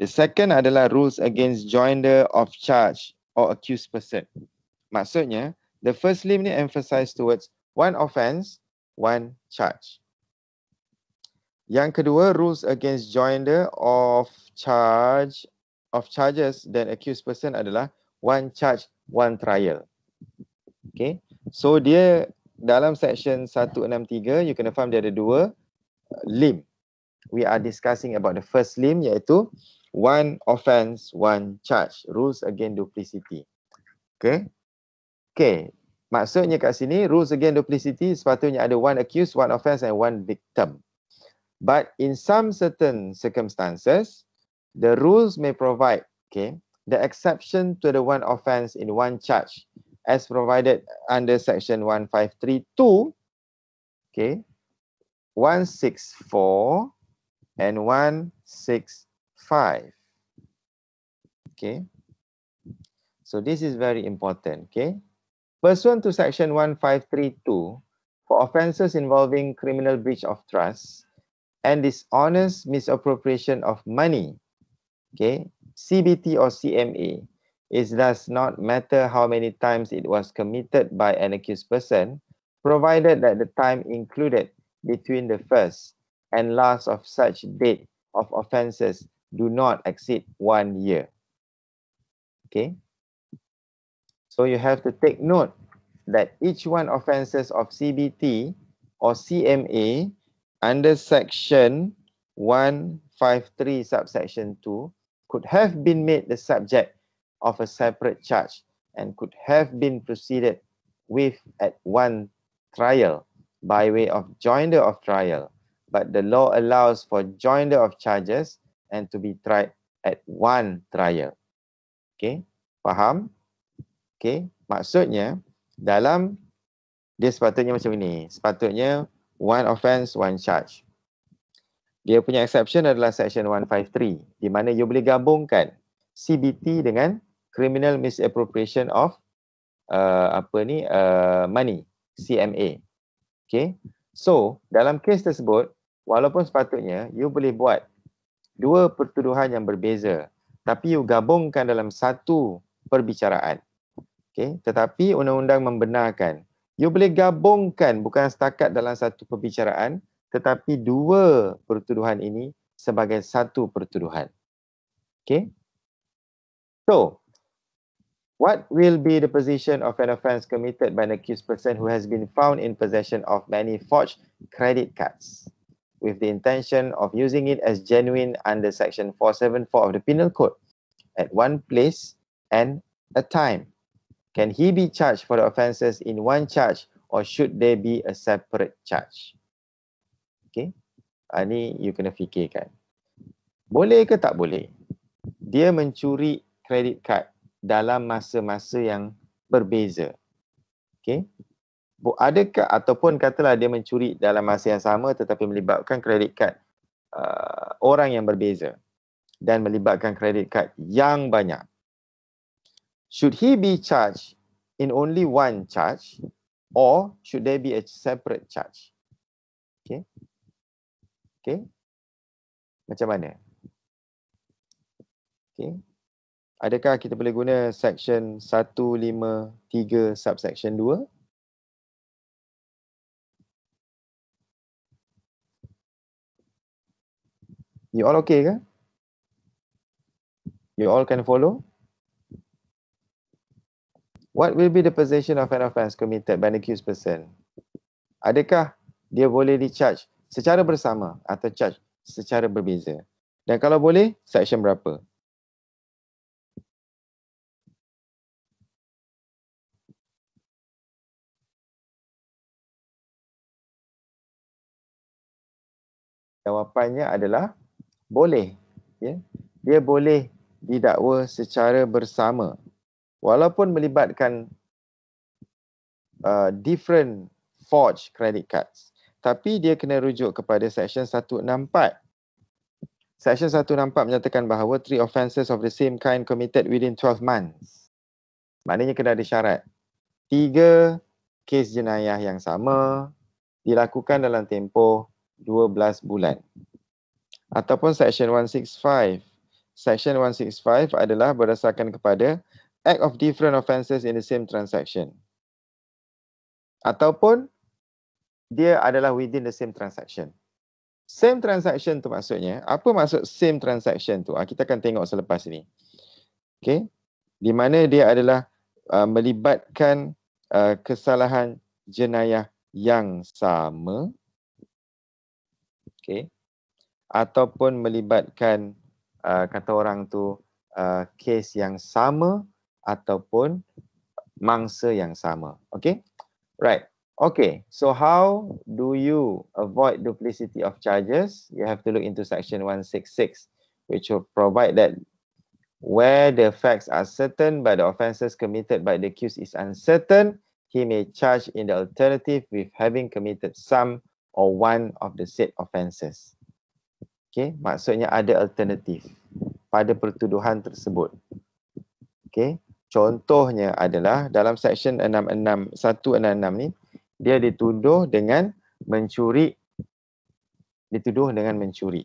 The second adalah rules against joinder of charge or accused person. Maksudnya, the first limb ni emphasize towards one offense, one charge. Yang kedua, rules against joinder of charge of charges that accused person adalah one charge, one trial. Okay. So dia dalam section 163, you can faham dia ada dua uh, limb. We are discussing about the first limb iaitu one offense, one charge. Rules against duplicity. Okay. Okay. Maksudnya kat sini, rules again duplicity sepatutnya ada one accused, one offence and one victim. But in some certain circumstances, The rules may provide, okay, the exception to the one offense in one charge as provided under section 1532, okay, 164 and 165. Okay. So this is very important, okay? Pursuant to section 1532, for offenses involving criminal breach of trust and dishonest misappropriation of money okay, CBT or CMA, it does not matter how many times it was committed by an accused person, provided that the time included between the first and last of such date of offenses do not exceed one year. Okay? So you have to take note that each one offenses of CBT or CMA under section 153 subsection 2 could have been made the subject of a separate charge and could have been proceeded with at one trial by way of joinder of trial but the law allows for joinder of charges and to be tried at one trial okay faham okay maksudnya dalam dia sepatutnya macam ini sepatutnya one offense one charge dia punya exception adalah section 153 di mana you boleh gabungkan CBT dengan criminal misappropriation of uh, apa ni uh, money CMA okay so dalam kes tersebut walaupun sepatutnya you boleh buat dua pertuduhan yang berbeza tapi you gabungkan dalam satu perbicaraan okay tetapi undang-undang membenarkan you boleh gabungkan bukan setakat dalam satu perbicaraan tetapi dua pertuduhan ini sebagai satu pertuduhan. Okay. So, what will be the position of an offence committed by an accused person who has been found in possession of many forged credit cards with the intention of using it as genuine under section 474 of the Penal Code at one place and a time? Can he be charged for the offences in one charge or should there be a separate charge? Okay. Ah, Ini you kena fikirkan. Boleh ke tak boleh? Dia mencuri kredit kad dalam masa-masa yang berbeza. Okay. Adakah ataupun katalah dia mencuri dalam masa yang sama tetapi melibatkan kredit kad uh, ah, orang yang berbeza dan melibatkan kredit kad yang banyak. Should he be charged in only one charge or should there be a separate charge? Okay. Macam mana? Okay. Adakah kita boleh guna section 153 subsection 2? You all okay ke? You all can follow? What will be the position of an offence committed by an accused person? Adakah dia boleh di charge secara bersama atau charge secara berbeza? Dan kalau boleh, section berapa? Jawapannya adalah boleh. Ya. Dia boleh didakwa secara bersama. Walaupun melibatkan uh, different forged credit cards tapi dia kena rujuk kepada section 164. Section 164 menyatakan bahawa three offences of the same kind committed within 12 months. Maknanya kena ada syarat. Tiga kes jenayah yang sama dilakukan dalam tempoh 12 bulan. Ataupun section 165. Section 165 adalah berdasarkan kepada act of different offences in the same transaction. Ataupun dia adalah within the same transaction. Same transaction tu maksudnya, apa maksud same transaction tu? Ha, kita akan tengok selepas ni. Okay. Di mana dia adalah uh, melibatkan uh, kesalahan jenayah yang sama. Okay. Ataupun melibatkan uh, kata orang tu uh, kes yang sama ataupun mangsa yang sama. Okay. Right. Okay, so how do you avoid duplicity of charges? You have to look into section 166, which will provide that where the facts are certain but the offences committed by the accused is uncertain, he may charge in the alternative with having committed some or one of the said offences. Okay, maksudnya ada alternatif pada pertuduhan tersebut. Okay, contohnya adalah dalam section 66, 166 ni, dia dituduh dengan mencuri dituduh dengan mencuri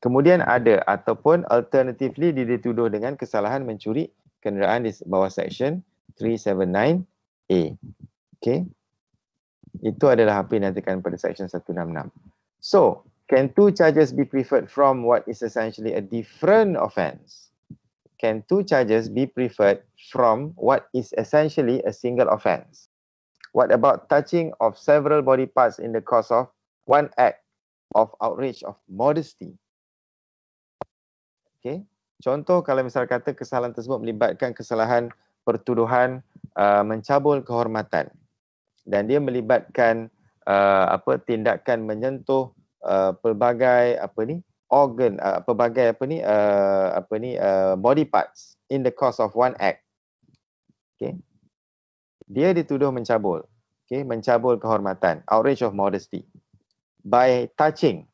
kemudian ada ataupun alternatively dia dituduh dengan kesalahan mencuri kenderaan di bawah section 379A Okay, itu adalah apa yang dinyatakan pada section 166 so can two charges be preferred from what is essentially a different offense can two charges be preferred from what is essentially a single offense What about touching of several body parts in the course of one act of outrage of modesty? Okay. Contoh kalau misalnya kata kesalahan tersebut melibatkan kesalahan pertuduhan uh, mencabul kehormatan dan dia melibatkan uh, apa tindakan menyentuh uh, pelbagai apa ni organ uh, pelbagai apa ni uh, apa ni uh, body parts in the course of one act. Okay dia dituduh mencabul okay, mencabul kehormatan outrage of modesty by touching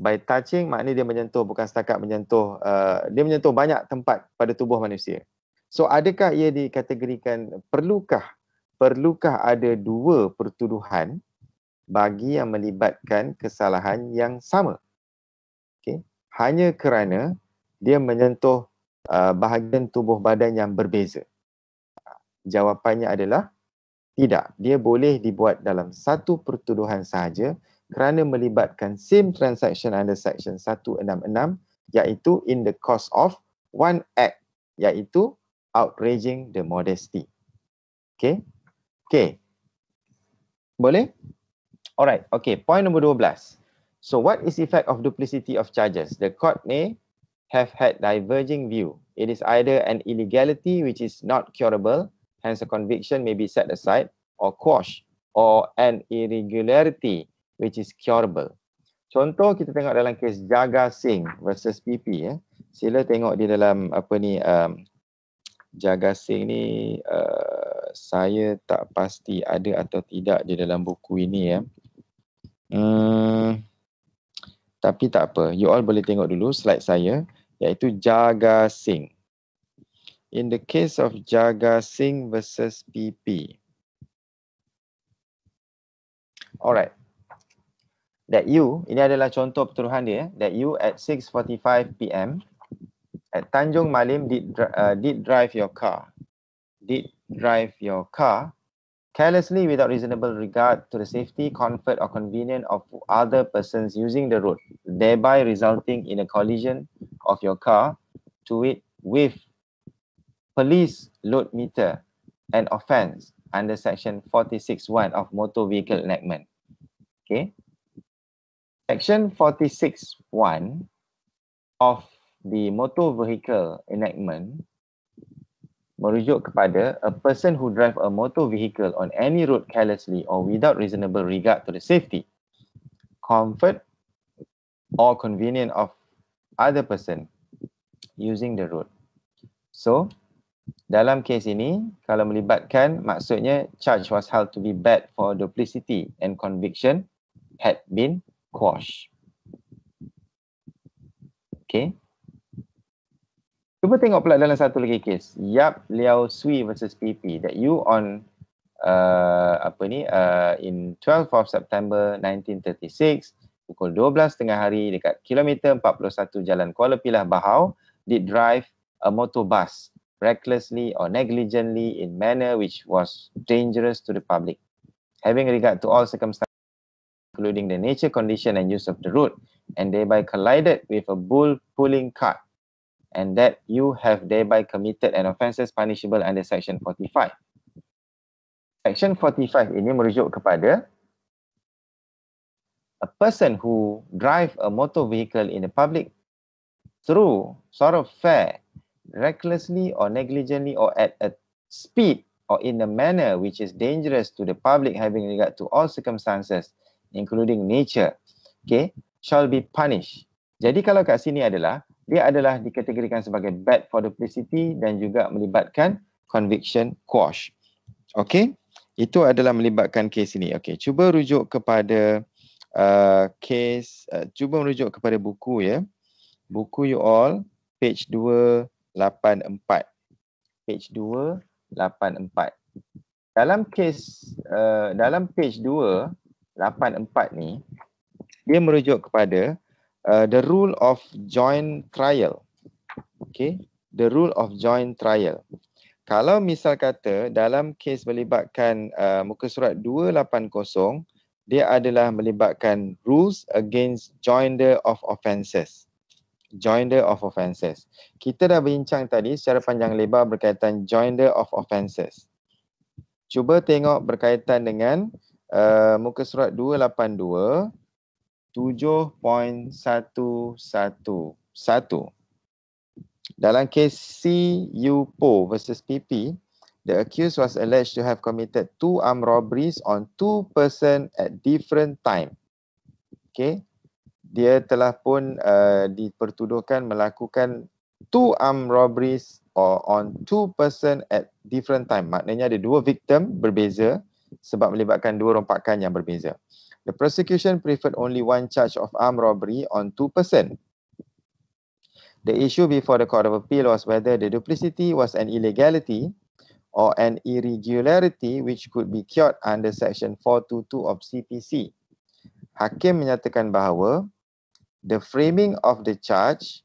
by touching maknanya dia menyentuh bukan setakat menyentuh uh, dia menyentuh banyak tempat pada tubuh manusia so adakah ia dikategorikan perlukah perlukah ada dua pertuduhan bagi yang melibatkan kesalahan yang sama okay. hanya kerana dia menyentuh uh, bahagian tubuh badan yang berbeza jawapannya adalah tidak, dia boleh dibuat dalam satu pertuduhan sahaja kerana melibatkan same transaction under section 166 iaitu in the cost of one act iaitu outraging the modesty. Okay? Okay. Boleh? Alright, okay. Point nombor 12. So what is effect of duplicity of charges? The court may have had diverging view. It is either an illegality which is not curable hence a conviction may be set aside or quashed or an irregularity which is curable. Contoh kita tengok dalam kes Jaga Singh versus PP ya. Eh. Sila tengok di dalam apa ni um, Jaga Singh ni uh, saya tak pasti ada atau tidak di dalam buku ini ya. Eh. Hmm, tapi tak apa. You all boleh tengok dulu slide saya iaitu Jaga Singh. in the case of Jaga Singh versus PP. Alright. That you, ini adalah contoh pertuduhan dia, that you at 6.45 PM at Tanjung Malim did, uh, did drive your car. Did drive your car carelessly without reasonable regard to the safety, comfort or convenience of other persons using the road, thereby resulting in a collision of your car to it with police load meter an offence under section 46.1 of motor vehicle enactment. Okay. Section 46.1 of the motor vehicle enactment merujuk kepada a person who drive a motor vehicle on any road carelessly or without reasonable regard to the safety, comfort or convenience of other person using the road. So, dalam kes ini kalau melibatkan maksudnya charge was held to be bad for duplicity and conviction had been quashed. Okay. Cuba tengok pula dalam satu lagi kes. Yap Liao Sui versus PP that you on uh, apa ni uh, in 12 of September 1936 pukul 12 tengah hari dekat kilometer 41 Jalan Kuala Pilah Bahau did drive a motor bus recklessly or negligently in manner which was dangerous to the public, having regard to all circumstances, including the nature, condition, and use of the road, and thereby collided with a bull pulling cart, and that you have thereby committed an offence punishable under Section 45. Section 45 ini merujuk kepada a person who drive a motor vehicle in the public through sort of fair recklessly or negligently or at a speed or in a manner which is dangerous to the public having regard to all circumstances including nature okay shall be punished jadi kalau kat sini adalah dia adalah dikategorikan sebagai bad for the publicity dan juga melibatkan conviction quash okay itu adalah melibatkan kes ini okay cuba rujuk kepada uh, case uh, cuba rujuk kepada buku ya buku you all page 2 84. Page 2, 84. Dalam kes, uh, dalam page 2, 84 ni, dia merujuk kepada uh, the rule of joint trial. Okay, the rule of joint trial. Kalau misal kata dalam kes melibatkan uh, muka surat 280, dia adalah melibatkan rules against joinder of offences joinder of offences. Kita dah bincang tadi secara panjang lebar berkaitan joinder of offences. Cuba tengok berkaitan dengan uh, muka surat 282 7.111. Dalam kes C U P O versus P P, the accused was alleged to have committed two armed robberies on two person at different time. Okay, dia telah pun uh, dipertuduhkan melakukan two armed robberies or on two person at different time. Maknanya ada dua victim berbeza sebab melibatkan dua rompakan yang berbeza. The prosecution preferred only one charge of armed robbery on two person. The issue before the court of appeal was whether the duplicity was an illegality or an irregularity which could be cured under section 422 of CPC. Hakim menyatakan bahawa the framing of the charge,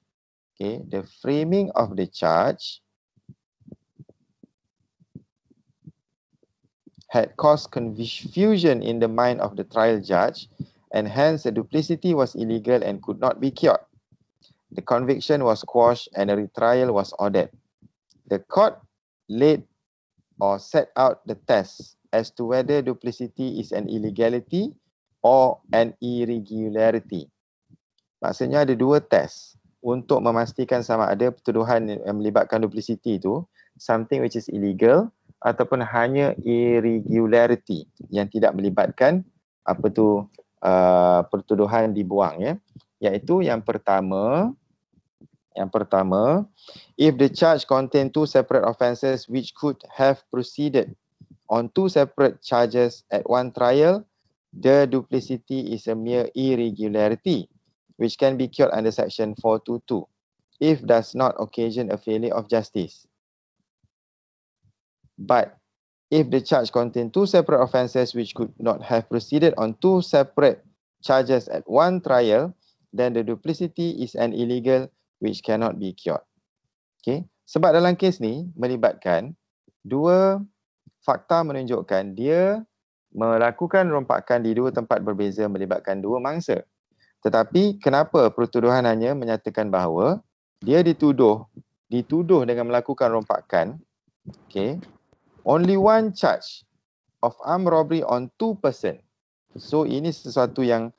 okay, the framing of the charge had caused confusion in the mind of the trial judge, and hence the duplicity was illegal and could not be cured. The conviction was quashed and a retrial was ordered. The court laid or set out the test as to whether duplicity is an illegality or an irregularity. maksudnya ada dua test untuk memastikan sama ada tuduhan yang melibatkan duplicity itu something which is illegal ataupun hanya irregularity yang tidak melibatkan apa tu uh, pertuduhan dibuang ya iaitu yang pertama yang pertama if the charge contain two separate offences which could have proceeded on two separate charges at one trial the duplicity is a mere irregularity which can be cured under section 422 if does not occasion a failure of justice. But if the charge contain two separate offences which could not have proceeded on two separate charges at one trial, then the duplicity is an illegal which cannot be cured. Okay. Sebab dalam kes ni melibatkan dua fakta menunjukkan dia melakukan rompakan di dua tempat berbeza melibatkan dua mangsa. Tetapi kenapa pertuduhan hanya menyatakan bahawa dia dituduh dituduh dengan melakukan rompakan. Okay. Only one charge of armed robbery on two person. So ini sesuatu yang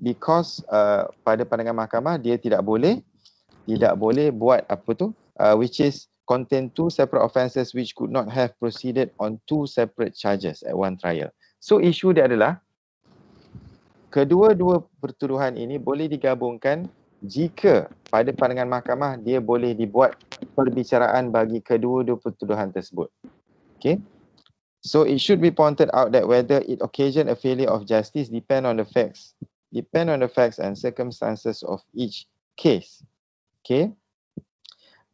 because uh, pada pandangan mahkamah dia tidak boleh tidak boleh buat apa tu uh, which is contain two separate offences which could not have proceeded on two separate charges at one trial. So issue dia adalah kedua-dua pertuduhan ini boleh digabungkan jika pada pandangan mahkamah dia boleh dibuat perbicaraan bagi kedua-dua pertuduhan tersebut. Okay. So it should be pointed out that whether it occasion a failure of justice depend on the facts, depend on the facts and circumstances of each case. Okay.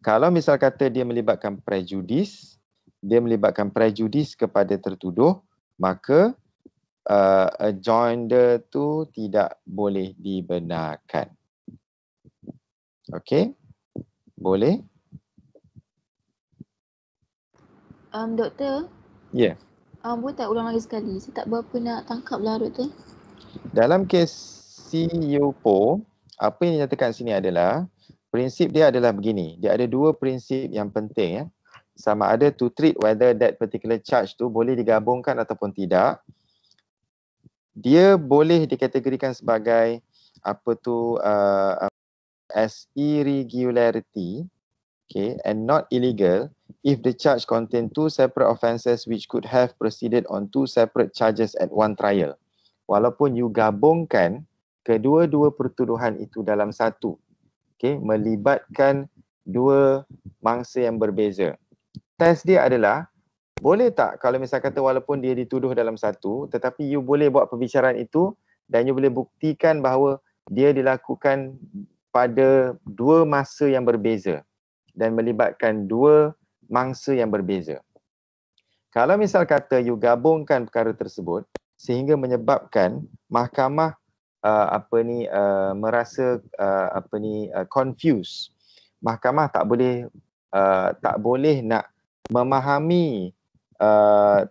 Kalau misal kata dia melibatkan prejudis, dia melibatkan prejudis kepada tertuduh, maka uh, adjoinder tu tidak boleh dibenarkan. Okey? Boleh? Um, doktor? Ya. Yeah. Um, boleh tak ulang lagi sekali? Saya tak berapa nak tangkap larut doktor. Dalam kes CUPO, e apa yang dinyatakan sini adalah prinsip dia adalah begini. Dia ada dua prinsip yang penting. Ya. Sama ada to treat whether that particular charge tu boleh digabungkan ataupun tidak dia boleh dikategorikan sebagai apa tu uh, as irregularity okay and not illegal if the charge contain two separate offences which could have proceeded on two separate charges at one trial walaupun you gabungkan kedua-dua pertuduhan itu dalam satu okay melibatkan dua mangsa yang berbeza test dia adalah boleh tak kalau misal kata walaupun dia dituduh dalam satu tetapi you boleh buat perbicaraan itu dan you boleh buktikan bahawa dia dilakukan pada dua masa yang berbeza dan melibatkan dua mangsa yang berbeza. Kalau misal kata you gabungkan perkara tersebut sehingga menyebabkan mahkamah uh, apa ni uh, merasa uh, apa ni uh, confused. Mahkamah tak boleh uh, tak boleh nak memahami Uh,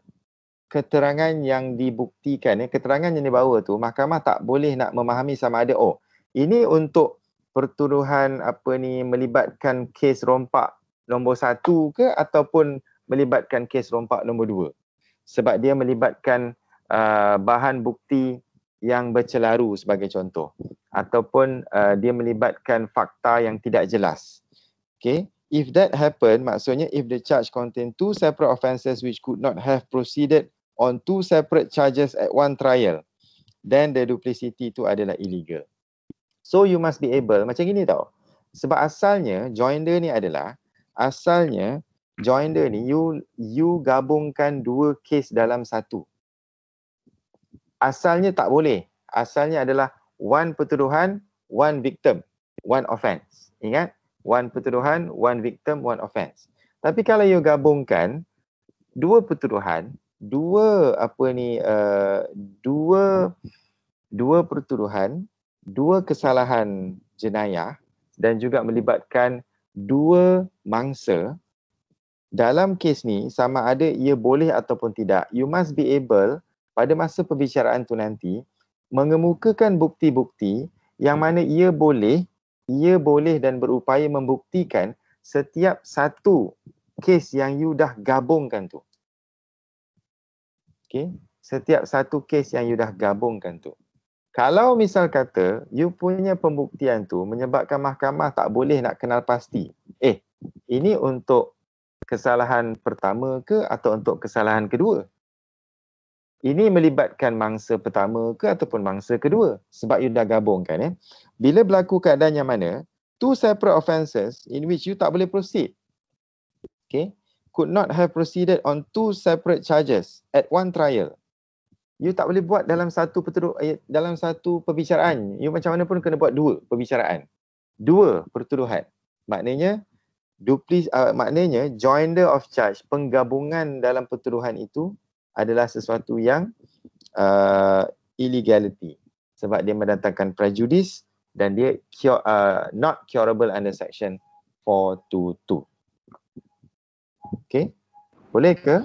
keterangan yang dibuktikan, eh, keterangan yang dibawa tu mahkamah tak boleh nak memahami sama ada oh ini untuk pertuduhan apa ni melibatkan kes rompak nombor satu ke ataupun melibatkan kes rompak nombor dua sebab dia melibatkan uh, bahan bukti yang bercelaru sebagai contoh ataupun uh, dia melibatkan fakta yang tidak jelas okay? If that happened, maksudnya if the charge contain two separate offences which could not have proceeded on two separate charges at one trial, then the duplicity itu adalah illegal. So you must be able, macam gini tau. Sebab asalnya joinder ni adalah, asalnya joinder ni you you gabungkan dua case dalam satu. Asalnya tak boleh. Asalnya adalah one pertuduhan, one victim, one offence. Ingat? one pertuduhan, one victim, one offence. Tapi kalau you gabungkan dua pertuduhan, dua apa ni uh, dua dua pertuduhan, dua kesalahan jenayah dan juga melibatkan dua mangsa dalam kes ni sama ada ia boleh ataupun tidak you must be able pada masa perbicaraan tu nanti mengemukakan bukti-bukti yang mana ia boleh ia boleh dan berupaya membuktikan setiap satu kes yang you dah gabungkan tu. Okay. Setiap satu kes yang you dah gabungkan tu. Kalau misal kata you punya pembuktian tu menyebabkan mahkamah tak boleh nak kenal pasti. Eh, ini untuk kesalahan pertama ke atau untuk kesalahan kedua? Ini melibatkan mangsa pertama ke ataupun mangsa kedua sebab you dah gabungkan eh. Bila berlaku keadaan yang mana, two separate offences in which you tak boleh proceed. Okay, could not have proceeded on two separate charges at one trial. You tak boleh buat dalam satu perteru- eh, dalam satu perbicaraan. You macam mana pun kena buat dua perbicaraan. Dua pertuduhan. Maknanya duplis uh, maknanya joinder of charge penggabungan dalam pertuduhan itu adalah sesuatu yang uh, illegality sebab dia mendatangkan prejudice dan dia cure, uh, not curable under section 422. Okay, boleh ke?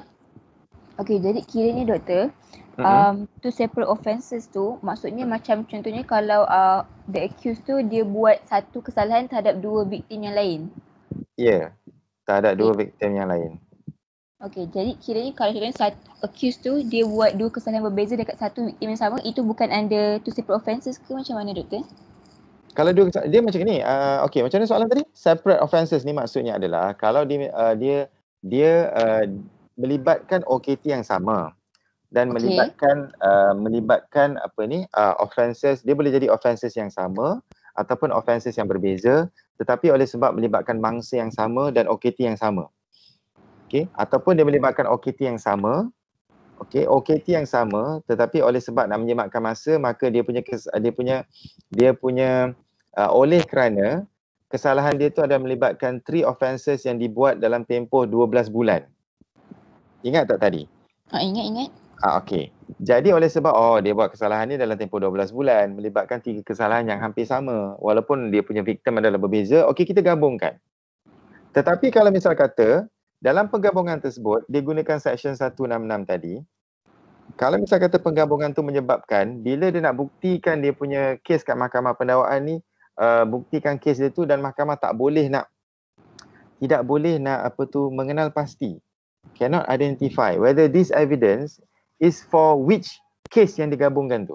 Okay, jadi ni doktor, mm-hmm. um, two separate offences tu maksudnya macam contohnya kalau uh, the accused tu dia buat satu kesalahan terhadap dua victim yang lain. Ya, yeah. terhadap okay. dua victim yang lain. Okey, jadi kiranya kalau kiranya satu accused tu dia buat dua kesalahan berbeza dekat satu victim yang sama, itu bukan under two separate offences ke macam mana doktor? Kalau dua dia macam ni. Uh, Okey, macam mana soalan tadi? Separate offences ni maksudnya adalah kalau dia uh, dia dia uh, melibatkan OKT yang sama dan okay. melibatkan uh, melibatkan apa ni uh, offences dia boleh jadi offences yang sama ataupun offences yang berbeza tetapi oleh sebab melibatkan mangsa yang sama dan OKT yang sama Okey, ataupun dia melibatkan OKT yang sama. Okey, OKT yang sama tetapi oleh sebab nak menjimatkan masa maka dia punya dia punya dia punya uh, oleh kerana kesalahan dia tu ada melibatkan three offences yang dibuat dalam tempoh 12 bulan. Ingat tak tadi? Oh, ingat, ingat. Ah, okey. Jadi oleh sebab oh dia buat kesalahan ni dalam tempoh 12 bulan melibatkan tiga kesalahan yang hampir sama walaupun dia punya victim adalah berbeza, okey kita gabungkan. Tetapi kalau misal kata dalam penggabungan tersebut, dia gunakan Seksyen 166 tadi. Kalau misalnya kata penggabungan tu menyebabkan bila dia nak buktikan dia punya kes kat mahkamah pendakwaan ni, uh, buktikan kes dia tu dan mahkamah tak boleh nak tidak boleh nak apa tu mengenal pasti. Cannot identify whether this evidence is for which case yang digabungkan tu.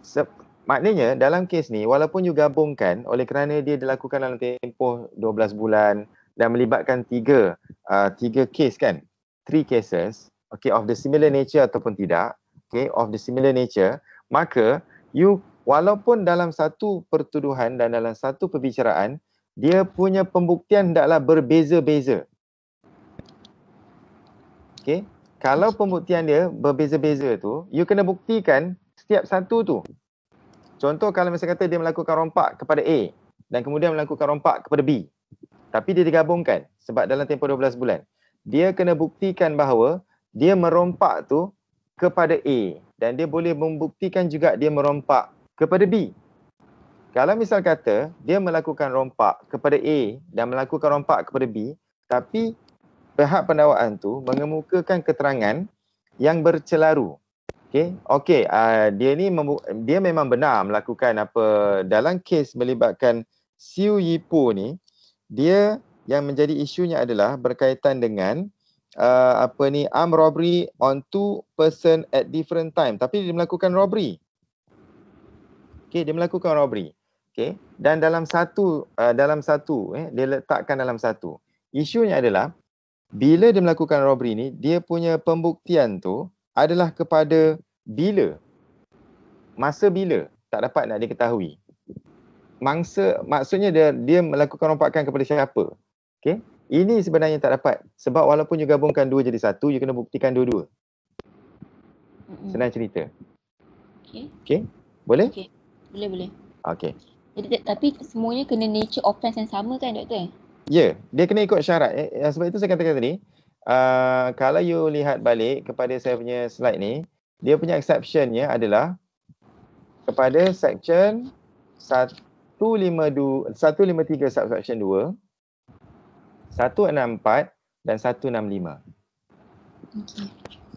So, maknanya dalam kes ni walaupun you gabungkan oleh kerana dia dilakukan dalam tempoh 12 bulan dan melibatkan tiga uh, tiga case kan three cases okay of the similar nature ataupun tidak okay of the similar nature maka you walaupun dalam satu pertuduhan dan dalam satu perbicaraan dia punya pembuktian hendaklah berbeza-beza okay kalau pembuktian dia berbeza-beza tu you kena buktikan setiap satu tu contoh kalau misalnya kata dia melakukan rompak kepada A dan kemudian melakukan rompak kepada B tapi dia digabungkan sebab dalam tempoh 12 bulan dia kena buktikan bahawa dia merompak tu kepada A dan dia boleh membuktikan juga dia merompak kepada B. Kalau misal kata dia melakukan rompak kepada A dan melakukan rompak kepada B tapi pihak pendawaan tu mengemukakan keterangan yang bercelaru. Okay, okey, uh, dia ni dia memang benar melakukan apa dalam kes melibatkan Siu Yipo ni dia yang menjadi isunya adalah berkaitan dengan uh, apa ni arm robbery on two person at different time tapi dia melakukan robbery okey dia melakukan robbery okey dan dalam satu uh, dalam satu eh dia letakkan dalam satu isunya adalah bila dia melakukan robbery ni dia punya pembuktian tu adalah kepada bila masa bila tak dapat nak diketahui mangsa maksudnya dia dia melakukan rompakan kepada siapa? Okey. Ini sebenarnya tak dapat sebab walaupun you gabungkan dua jadi satu, you kena buktikan dua-dua. mm Senang cerita. Okey. Okey. Boleh? Okey. Boleh, boleh. Okey. Jadi tapi semuanya kena nature offense yang sama kan doktor? Ya, yeah, dia kena ikut syarat. Eh, eh, sebab itu saya katakan tadi, uh, kalau you lihat balik kepada saya punya slide ni, dia punya exceptionnya adalah kepada section 153 subsection 2, 164 dan 165. Okay.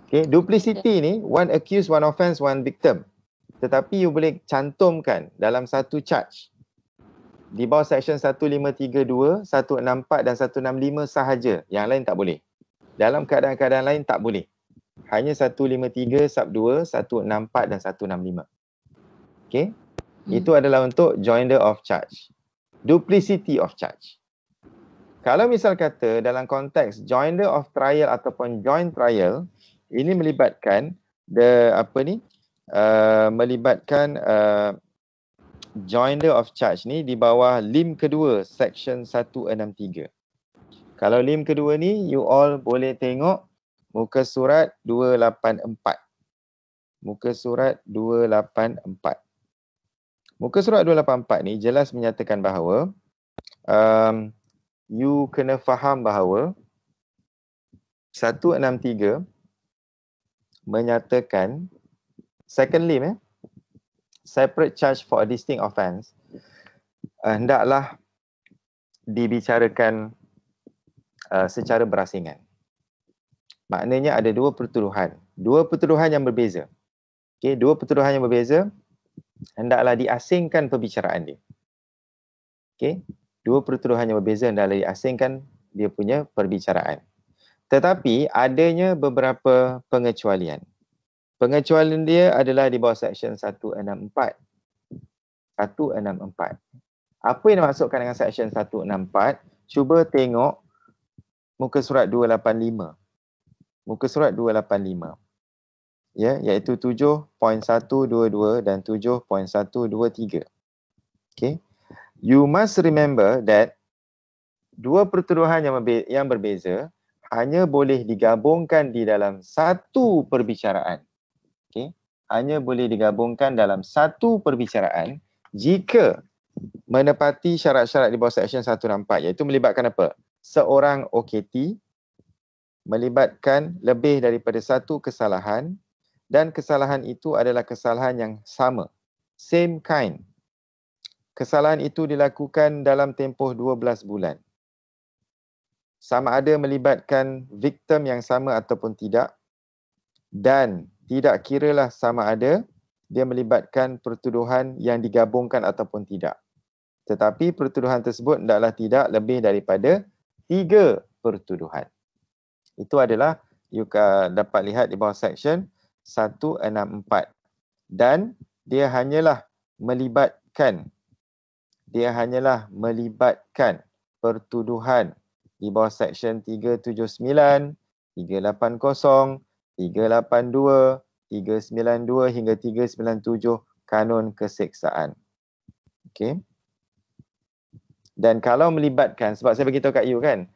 okay, duplicity ni one accused, one offence, one victim. Tetapi you boleh cantumkan dalam satu charge di bawah section 153, 164 dan 165 sahaja. Yang lain tak boleh. Dalam keadaan-keadaan lain tak boleh. Hanya 153, sub 2, 164 dan 165. Okay. Hmm. Itu adalah untuk joinder of charge. Duplicity of charge. Kalau misal kata dalam konteks joinder of trial ataupun joint trial, ini melibatkan the apa ni? Uh, melibatkan uh, joinder of charge ni di bawah lim kedua section 163. Kalau lim kedua ni you all boleh tengok muka surat 284. Muka surat 284. Muka surat 284 ni jelas menyatakan bahawa um, you kena faham bahawa 163 menyatakan second limb eh, separate charge for a distinct offence uh, hendaklah dibicarakan uh, secara berasingan. Maknanya ada dua pertuduhan. Dua pertuduhan yang berbeza. Okay, dua pertuduhan yang berbeza hendaklah diasingkan pembicaraan dia. Okey, dua pertuduhan yang berbeza hendaklah diasingkan dia punya perbicaraan. Tetapi adanya beberapa pengecualian. Pengecualian dia adalah di bawah section 164. 164. Apa yang dimaksudkan dengan section 164? Cuba tengok muka surat 285. Muka surat 285 ya iaitu 7.122 dan 7.123 Okay, you must remember that dua pertuduhan yang berbeza, yang berbeza hanya boleh digabungkan di dalam satu perbicaraan Okay, hanya boleh digabungkan dalam satu perbicaraan jika menepati syarat-syarat di bawah section 164 iaitu melibatkan apa seorang OKT melibatkan lebih daripada satu kesalahan dan kesalahan itu adalah kesalahan yang sama same kind kesalahan itu dilakukan dalam tempoh 12 bulan sama ada melibatkan victim yang sama ataupun tidak dan tidak kiralah sama ada dia melibatkan pertuduhan yang digabungkan ataupun tidak tetapi pertuduhan tersebut adalah tidak lebih daripada tiga pertuduhan. Itu adalah you dapat lihat di bawah section 164 dan dia hanyalah melibatkan dia hanyalah melibatkan pertuduhan di bawah seksyen 379, 380, 382, 392 hingga 397 kanun keseksaan. Okey. Dan kalau melibatkan sebab saya beritahu kat you kan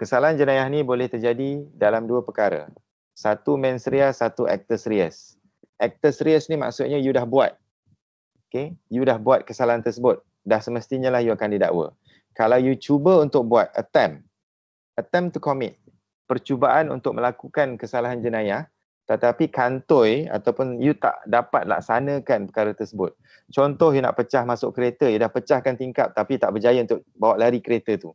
kesalahan jenayah ni boleh terjadi dalam dua perkara satu main series, satu actor series. Actor series ni maksudnya you dah buat. Okay, you dah buat kesalahan tersebut. Dah semestinya lah you akan didakwa. Kalau you cuba untuk buat attempt, attempt to commit, percubaan untuk melakukan kesalahan jenayah, tetapi kantoi ataupun you tak dapat laksanakan perkara tersebut. Contoh you nak pecah masuk kereta, you dah pecahkan tingkap tapi tak berjaya untuk bawa lari kereta tu.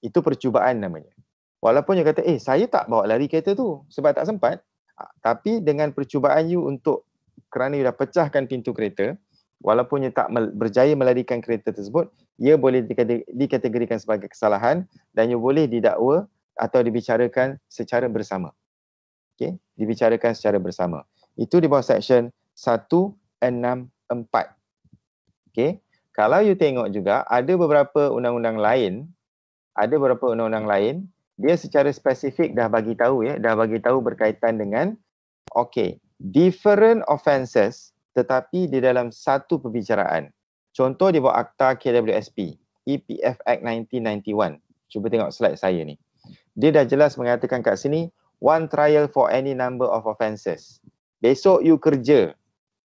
Itu percubaan namanya. Walaupun dia kata, eh saya tak bawa lari kereta tu sebab tak sempat. Tapi dengan percubaan you untuk kerana you dah pecahkan pintu kereta, walaupun you tak berjaya melarikan kereta tersebut, ia boleh dikategorikan sebagai kesalahan dan you boleh didakwa atau dibicarakan secara bersama. Okay, dibicarakan secara bersama. Itu di bawah section 164. Okay, kalau you tengok juga ada beberapa undang-undang lain ada beberapa undang-undang lain dia secara spesifik dah bagi tahu ya dah bagi tahu berkaitan dengan okay different offences tetapi di dalam satu perbicaraan contoh dia buat akta KWSP EPF Act 1991 cuba tengok slide saya ni dia dah jelas mengatakan kat sini one trial for any number of offences besok you kerja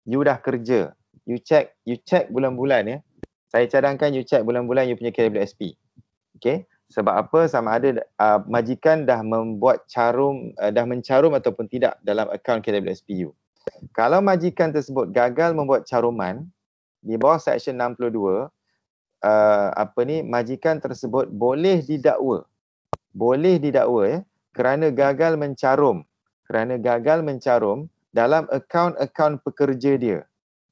you dah kerja you check you check bulan-bulan ya saya cadangkan you check bulan-bulan you punya KWSP okay sebab apa sama ada uh, majikan dah membuat carum uh, dah mencarum ataupun tidak dalam akaun KWSPU. Kalau majikan tersebut gagal membuat caruman di bawah section 62 uh, ah, apa ni majikan tersebut boleh didakwa. Boleh didakwa ya kerana gagal mencarum. Kerana gagal mencarum dalam akaun-akaun pekerja dia.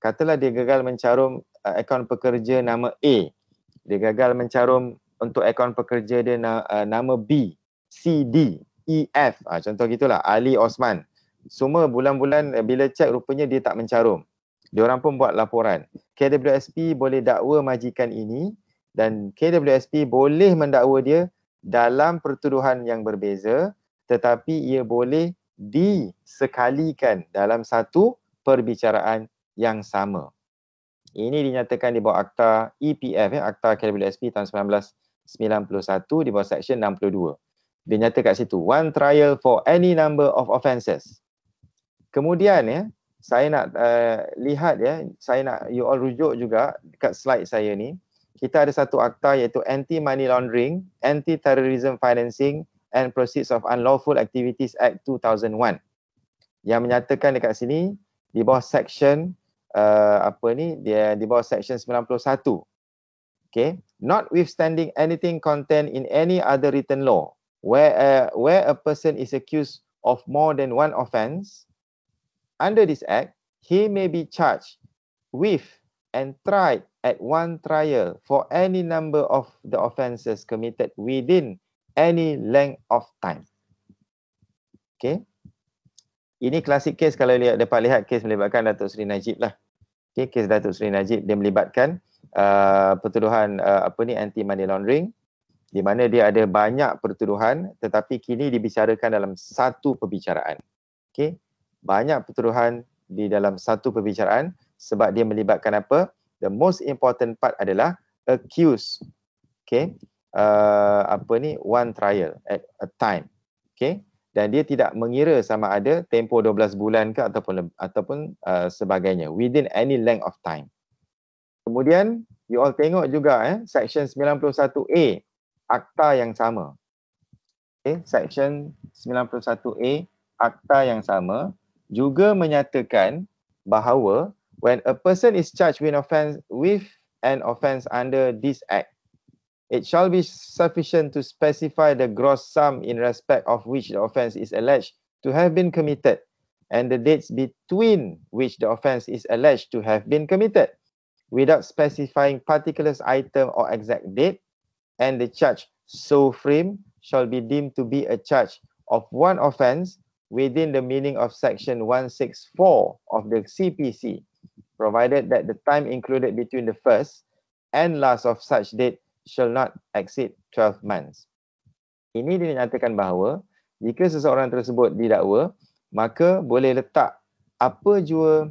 Katalah dia gagal mencarum uh, akaun pekerja nama A. Dia gagal mencarum untuk akaun pekerja dia na, uh, nama B, C, D, E, F. Uh, contoh gitulah Ali Osman. Semua bulan-bulan uh, bila cek rupanya dia tak mencarum. Orang pun buat laporan. KWSP boleh dakwa majikan ini dan KWSP boleh mendakwa dia dalam pertuduhan yang berbeza tetapi ia boleh disekalikan dalam satu perbicaraan yang sama. Ini dinyatakan di bawah Akta EPF, ya, eh, Akta KWSP tahun 91 di bawah section 62. Dia nyata kat situ, one trial for any number of offences. Kemudian ya, saya nak uh, lihat ya, saya nak you all rujuk juga kat slide saya ni. Kita ada satu akta iaitu Anti Money Laundering, Anti Terrorism Financing and Proceeds of Unlawful Activities Act 2001. Yang menyatakan dekat sini di bawah section uh, apa ni? Dia di bawah section 91. Okay notwithstanding anything contained in any other written law, where a, where a person is accused of more than one offence, under this Act, he may be charged with and tried at one trial for any number of the offences committed within any length of time. Okay. Ini klasik kes kalau lihat, dapat lihat kes melibatkan Datuk Seri Najib lah okay, kes Datuk Seri Najib dia melibatkan uh, pertuduhan uh, apa ni anti money laundering di mana dia ada banyak pertuduhan tetapi kini dibicarakan dalam satu perbicaraan. Okay, Banyak pertuduhan di dalam satu perbicaraan sebab dia melibatkan apa? The most important part adalah accused. Okay, Uh, apa ni? One trial at a time. Okay dan dia tidak mengira sama ada tempo 12 bulan ke ataupun ataupun uh, sebagainya within any length of time. Kemudian you all tengok juga eh section 91A akta yang sama. Okay, eh, section 91A akta yang sama juga menyatakan bahawa when a person is charged with offence with an offence under this act it shall be sufficient to specify the gross sum in respect of which the offense is alleged to have been committed and the dates between which the offense is alleged to have been committed without specifying particular item or exact date and the charge so framed shall be deemed to be a charge of one offense within the meaning of section 164 of the CPC provided that the time included between the first and last of such date shall not exceed 12 months. Ini dinyatakan bahawa jika seseorang tersebut didakwa, maka boleh letak apa jua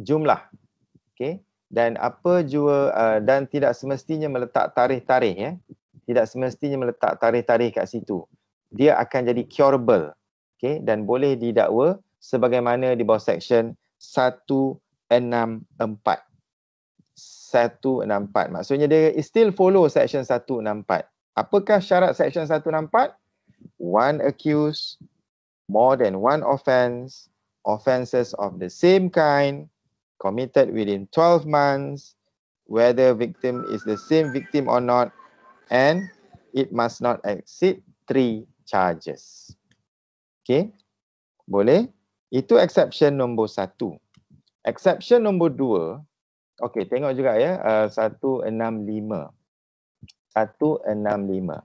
jumlah. Okay? Dan apa jua uh, dan tidak semestinya meletak tarikh-tarikh ya. Tidak semestinya meletak tarikh-tarikh kat situ. Dia akan jadi curable. Okay? Dan boleh didakwa sebagaimana di bawah section 164. 164. Maksudnya dia still follow section 164. Apakah syarat section 164? One accused, more than one offence, offences of the same kind, committed within 12 months, whether victim is the same victim or not, and it must not exceed three charges. Okay, boleh? Itu exception nombor satu. Exception nombor dua, Okey, tengok juga ya. Ah, satu enam lima. Satu enam lima.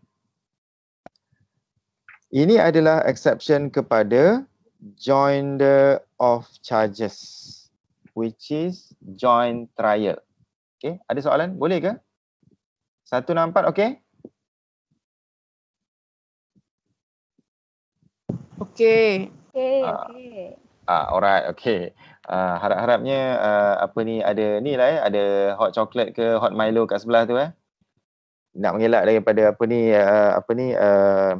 Ini adalah exception kepada joint of charges which is joint trial. Okey, ada soalan? Boleh ke? 164 okey. Okey. Okey, okey. Ah, ah alright, okey. Ah, harap-harapnya uh, apa ni ada ni lah eh, ada hot chocolate ke hot milo kat sebelah tu eh. Nak mengelak daripada apa ni uh, apa ni uh,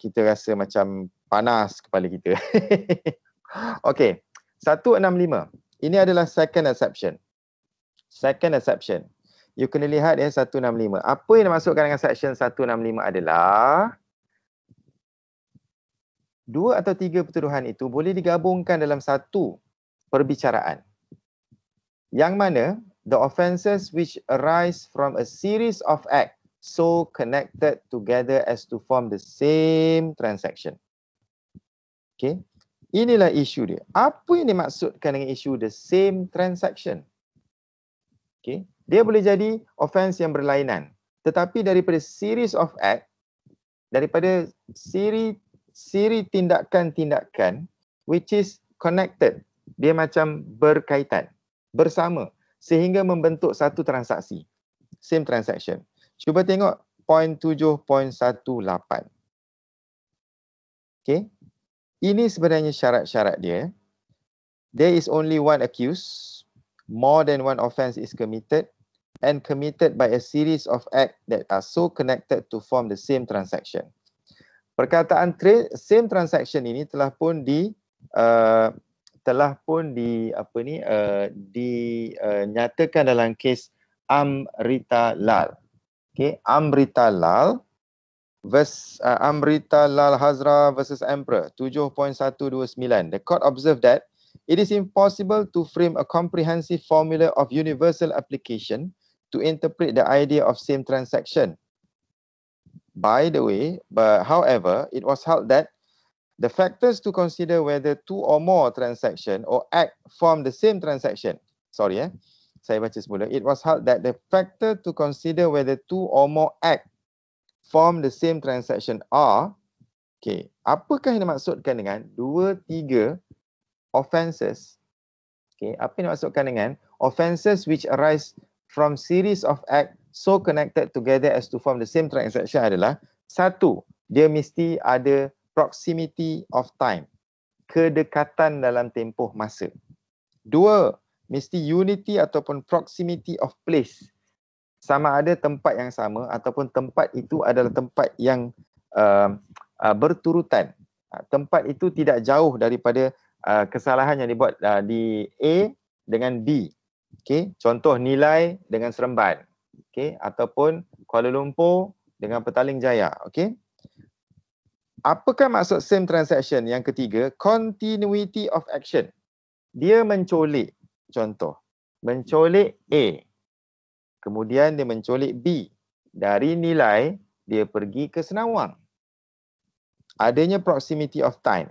kita rasa macam panas kepala kita. [laughs] okay, 165. Ini adalah second exception. Second exception. You kena lihat ya eh, 165. Apa yang dimasukkan dengan section 165 adalah dua atau tiga pertuduhan itu boleh digabungkan dalam satu perbicaraan. Yang mana the offences which arise from a series of acts so connected together as to form the same transaction. Okay. Inilah isu dia. Apa yang dimaksudkan dengan isu the same transaction? Okay. Dia boleh jadi offense yang berlainan. Tetapi daripada series of acts, daripada siri siri tindakan-tindakan which is connected dia macam berkaitan, bersama sehingga membentuk satu transaksi. Same transaction. Cuba tengok 0.7.18. Okay. Ini sebenarnya syarat-syarat dia. There is only one accused. More than one offense is committed and committed by a series of acts that are so connected to form the same transaction. Perkataan same transaction ini telah pun di uh, telah pun di apa ni uh, eh, dinyatakan eh, uh, dalam kes Amrita Lal. Okey, Amrita Lal vs uh, eh, Amrita Lal Hazra versus Emperor 7.129. The court observed that it is impossible to frame a comprehensive formula of universal application to interpret the idea of same transaction. By the way, but however, it was held that the factors to consider whether two or more transaction or act form the same transaction. Sorry, eh? saya baca semula. It was held that the factor to consider whether two or more act form the same transaction are, okay, apakah yang dimaksudkan dengan dua, tiga offenses? Okay, apa yang dimaksudkan dengan offenses which arise from series of act so connected together as to form the same transaction adalah satu, dia mesti ada proximity of time kedekatan dalam tempoh masa dua mesti unity ataupun proximity of place sama ada tempat yang sama ataupun tempat itu adalah tempat yang uh, uh, berturutan uh, tempat itu tidak jauh daripada uh, kesalahan yang dibuat uh, di A dengan B Okay, contoh nilai dengan seremban Okay, ataupun Kuala Lumpur dengan Petaling Jaya Okay. Apakah maksud same transaction? Yang ketiga, continuity of action. Dia mencolik, contoh, mencolik A. Kemudian dia mencolik B. Dari nilai, dia pergi ke Senawang. Adanya proximity of time.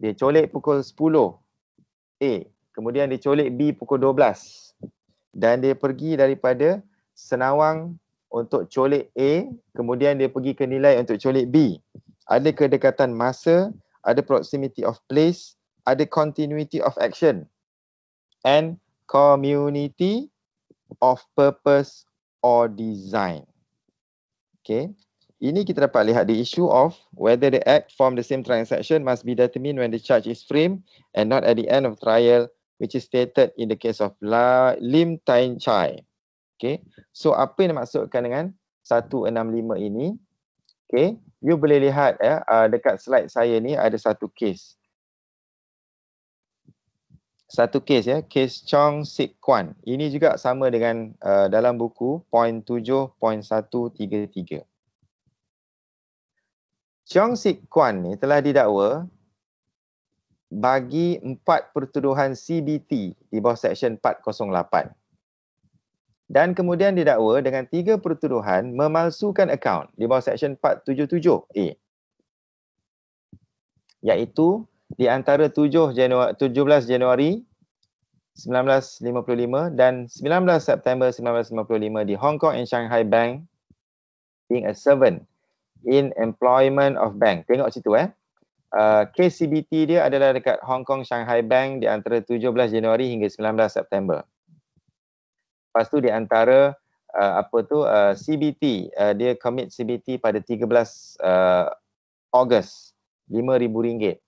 Dia colik pukul 10 A. Kemudian dia colik B pukul 12. Dan dia pergi daripada Senawang untuk colik A. Kemudian dia pergi ke nilai untuk colik B ada kedekatan masa, ada proximity of place, ada continuity of action and community of purpose or design. Okay. Ini kita dapat lihat the issue of whether the act form the same transaction must be determined when the charge is framed and not at the end of trial which is stated in the case of La Lim Tain Chai. Okay. So apa yang dimaksudkan dengan 165 ini? Okay, you boleh lihat ya, uh, dekat slide saya ni ada satu case, Satu case ya, case Chong Sik Kwan. Ini juga sama dengan uh, dalam buku point 7.133. point satu tiga tiga. Chong Sik Kwan ni telah didakwa bagi empat pertuduhan CBT di bawah Seksyen 408 dan kemudian didakwa dengan tiga pertuduhan memalsukan akaun di bawah Seksyen 477A iaitu di antara 7 Januari, 17 Januari 1955 dan 19 September 1955 di Hong Kong and Shanghai Bank being a servant in employment of bank. Tengok situ eh. Uh, KCBT dia adalah dekat Hong Kong Shanghai Bank di antara 17 Januari hingga 19 September. Lepas tu di antara uh, apa tu uh, CBT uh, dia commit CBT pada 13 Ogos uh, RM5000.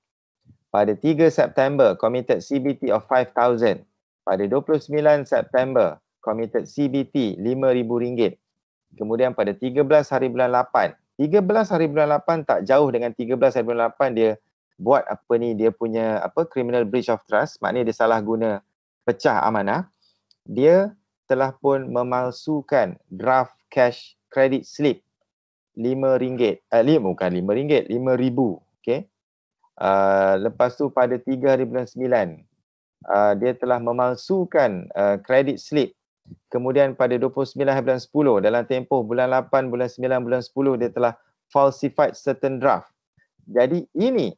Pada 3 September committed CBT of 5000. Pada 29 September committed CBT RM5000. Kemudian pada 13 hari bulan 8. 13 hari bulan 8 tak jauh dengan 13 hari bulan 8 dia buat apa ni dia punya apa criminal breach of trust maknanya dia salah guna pecah amanah dia telah pun memalsukan draft cash credit slip lima ringgit eh, lima bukan lima ringgit lima ribu Okay. Uh, ah, lepas tu pada tiga hari bulan 9, uh, ah, dia telah memalsukan kredit ah, uh, slip. Kemudian pada dua puluh sembilan hari bulan 10, dalam tempoh bulan lapan bulan sembilan bulan sepuluh dia telah falsified certain draft. Jadi ini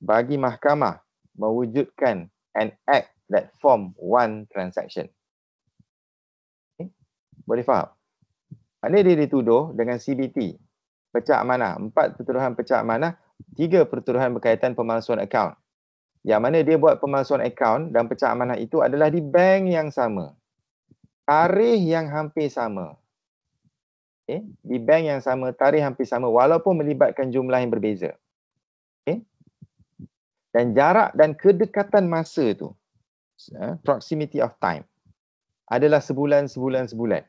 bagi mahkamah mewujudkan an act that form one transaction. Boleh faham? Maknanya dia dituduh dengan CBT. Pecah mana? Empat pertuduhan pecah mana? Tiga pertuduhan berkaitan pemalsuan akaun. Yang mana dia buat pemalsuan akaun dan pecah mana itu adalah di bank yang sama. Tarikh yang hampir sama. Okay. Eh, di bank yang sama, tarikh hampir sama walaupun melibatkan jumlah yang berbeza. Okay. Eh? Dan jarak dan kedekatan masa itu, eh, proximity of time, adalah sebulan, sebulan, sebulan.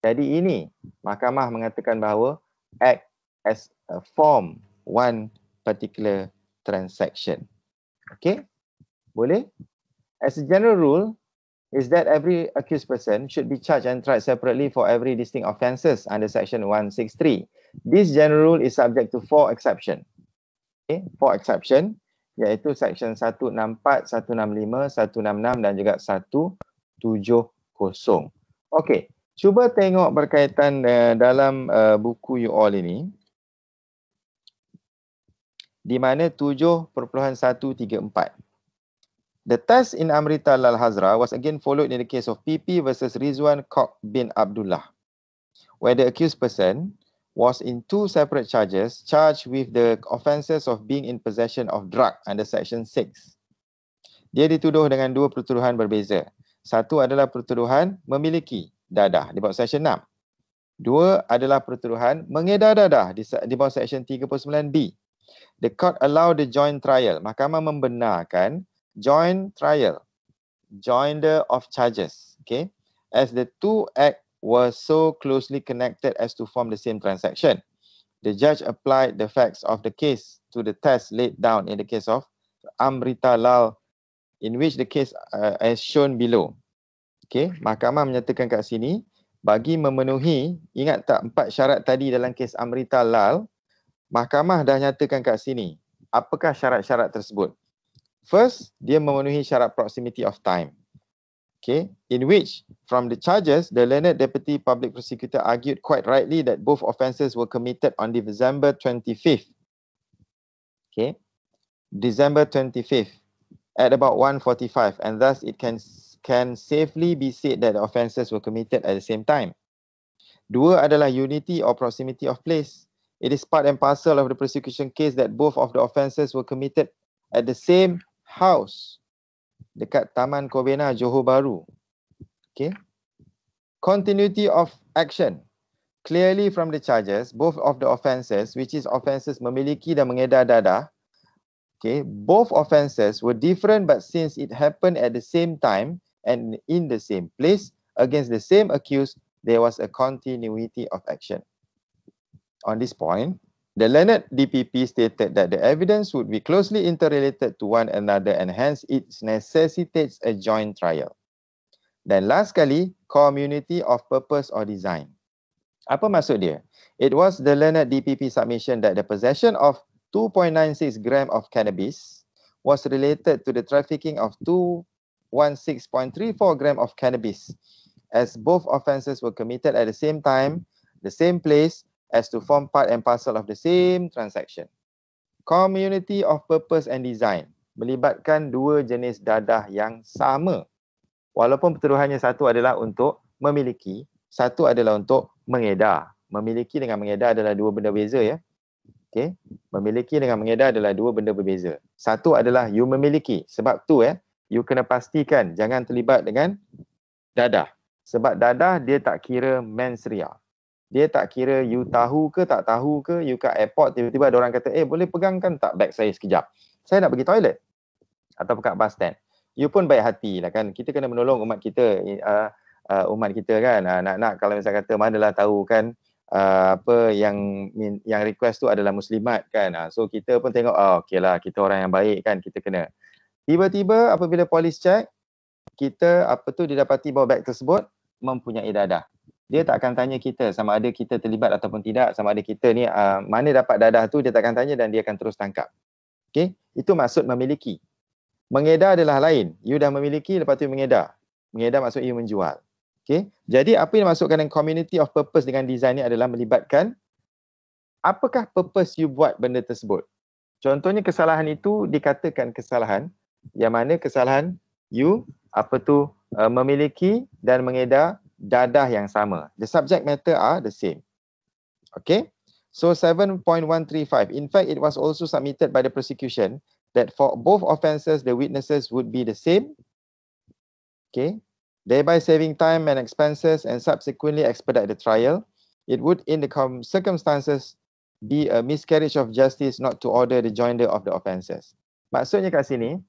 Jadi ini mahkamah mengatakan bahawa act as a form one particular transaction. Okay? Boleh? As a general rule, is that every accused person should be charged and tried separately for every distinct offences under section 163. This general rule is subject to four exception. Okay? Four exception iaitu section 164, 165, 166 dan juga 170. Okay. Cuba tengok berkaitan uh, dalam uh, buku you all ini di mana 7.134. The test in Amrita Lal Hazra was again followed in the case of PP versus Rizwan Kok bin Abdullah where the accused person was in two separate charges charged with the offences of being in possession of drug under section 6. Dia dituduh dengan dua pertuduhan berbeza. Satu adalah pertuduhan memiliki dadah di bawah section 6. Dua adalah pertuduhan mengedar dadah di, di bawah section 39B. The court allow the joint trial. Mahkamah membenarkan joint trial. Joinder of charges. Okay. As the two act were so closely connected as to form the same transaction. The judge applied the facts of the case to the test laid down in the case of Amrita Lal in which the case uh, as shown below. Okey, mahkamah menyatakan kat sini bagi memenuhi ingat tak empat syarat tadi dalam kes Amrita Lal, mahkamah dah nyatakan kat sini. Apakah syarat-syarat tersebut? First, dia memenuhi syarat proximity of time. Okay, in which from the charges, the learned deputy public prosecutor argued quite rightly that both offences were committed on the December 25th. Okay, December 25th at about 1.45 and thus it can can safely be said that the offences were committed at the same time. Dua adalah unity or proximity of place. It is part and parcel of the prosecution case that both of the offences were committed at the same house dekat Taman Kobena, Johor Bahru. Okay. Continuity of action. Clearly from the charges, both of the offences, which is offences memiliki dan mengedar dadah, okay, both offences were different but since it happened at the same time, and in the same place against the same accused, there was a continuity of action. On this point, the Leonard DPP stated that the evidence would be closely interrelated to one another and hence it necessitates a joint trial. Then, lastly, community of purpose or design. Apa maksud dia? It was the Leonard DPP submission that the possession of 2.96 gram of cannabis was related to the trafficking of two 16.34 gram of cannabis. As both offences were committed at the same time, the same place, as to form part and parcel of the same transaction. Community of purpose and design melibatkan dua jenis dadah yang sama. Walaupun pertuduhannya satu adalah untuk memiliki, satu adalah untuk mengedar. Memiliki dengan mengedar adalah dua benda berbeza ya. Okey, memiliki dengan mengedar adalah dua benda berbeza. Satu adalah you memiliki sebab tu eh, you kena pastikan jangan terlibat dengan dadah. Sebab dadah dia tak kira mensria. Dia tak kira you tahu ke tak tahu ke, you kat airport tiba-tiba ada orang kata, eh boleh pegangkan tak bag saya sekejap? Saya nak pergi toilet. Atau kat bus stand. You pun baik hati lah kan. Kita kena menolong umat kita, uh, uh, umat kita kan. Anak-anak ah, uh, kalau misalnya kata manalah tahu kan, Uh, apa yang yang request tu adalah muslimat kan uh, so kita pun tengok oh, okay lah kita orang yang baik kan kita kena Tiba-tiba apabila polis cek, kita apa tu didapati bahawa beg tersebut mempunyai dadah. Dia tak akan tanya kita sama ada kita terlibat ataupun tidak, sama ada kita ni uh, mana dapat dadah tu dia tak akan tanya dan dia akan terus tangkap. Okey, itu maksud memiliki. Mengedar adalah lain. You dah memiliki lepas tu you mengedar. Mengedar maksud you menjual. Okey. Jadi apa yang dimaksudkan dengan community of purpose dengan design ni adalah melibatkan apakah purpose you buat benda tersebut. Contohnya kesalahan itu dikatakan kesalahan yang mana kesalahan you apa tu uh, memiliki dan mengedar dadah yang sama. The subject matter are the same. Okay. So 7.135. In fact, it was also submitted by the prosecution that for both offences, the witnesses would be the same. Okay. Thereby saving time and expenses and subsequently expedite the trial. It would in the circumstances be a miscarriage of justice not to order the joinder of the offences. Maksudnya kat sini,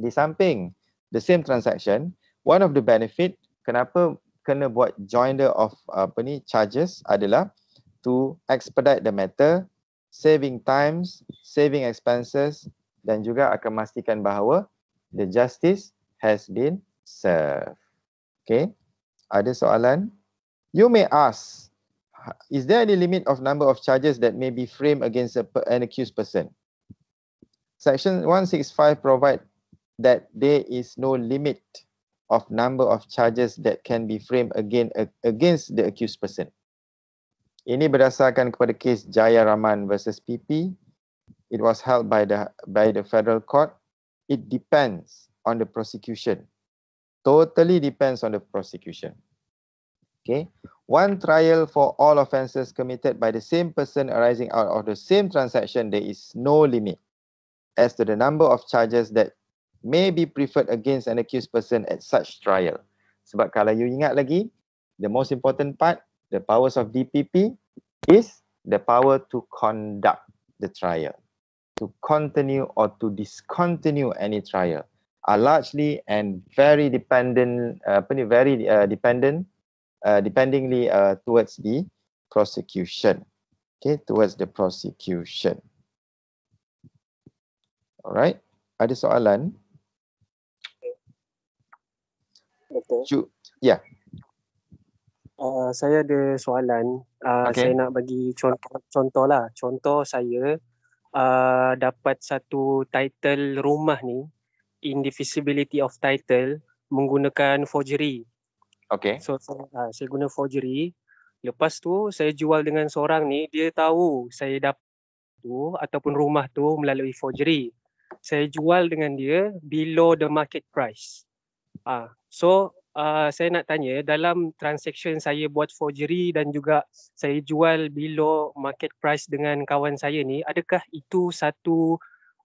di samping the same transaction, one of the benefit kenapa kena buat joinder of apa ni charges adalah to expedite the matter, saving times, saving expenses dan juga akan memastikan bahawa the justice has been served. Okay, ada soalan? You may ask, is there any limit of number of charges that may be framed against a, an accused person? Section 165 provide that there is no limit of number of charges that can be framed again against the accused person. Ini berdasarkan kepada kes Jaya Raman versus PP. It was held by the by the federal court. It depends on the prosecution. Totally depends on the prosecution. Okay. One trial for all offenses committed by the same person arising out of the same transaction, there is no limit as to the number of charges that may be preferred against an accused person at such trial. Sebab kalau you ingat lagi, the most important part, the powers of DPP is the power to conduct the trial. To continue or to discontinue any trial are largely and very dependent, apa ni, very uh, dependent, uh, dependingly uh, towards the prosecution. Okay, towards the prosecution. Alright, ada soalan? Ada soalan? Okay. Ya. Yeah. Uh, saya ada soalan. Uh, okay. Saya nak bagi contoh-contoh lah. Contoh saya uh, dapat satu title rumah ni, indivisibility of title menggunakan forgery. Okay. So uh, saya guna forgery. Lepas tu saya jual dengan seorang ni. Dia tahu saya dapat tu ataupun rumah tu melalui forgery. Saya jual dengan dia below the market price. Ah, uh, so uh, saya nak tanya dalam transaction saya buat forgery dan juga saya jual below market price dengan kawan saya ni, adakah itu satu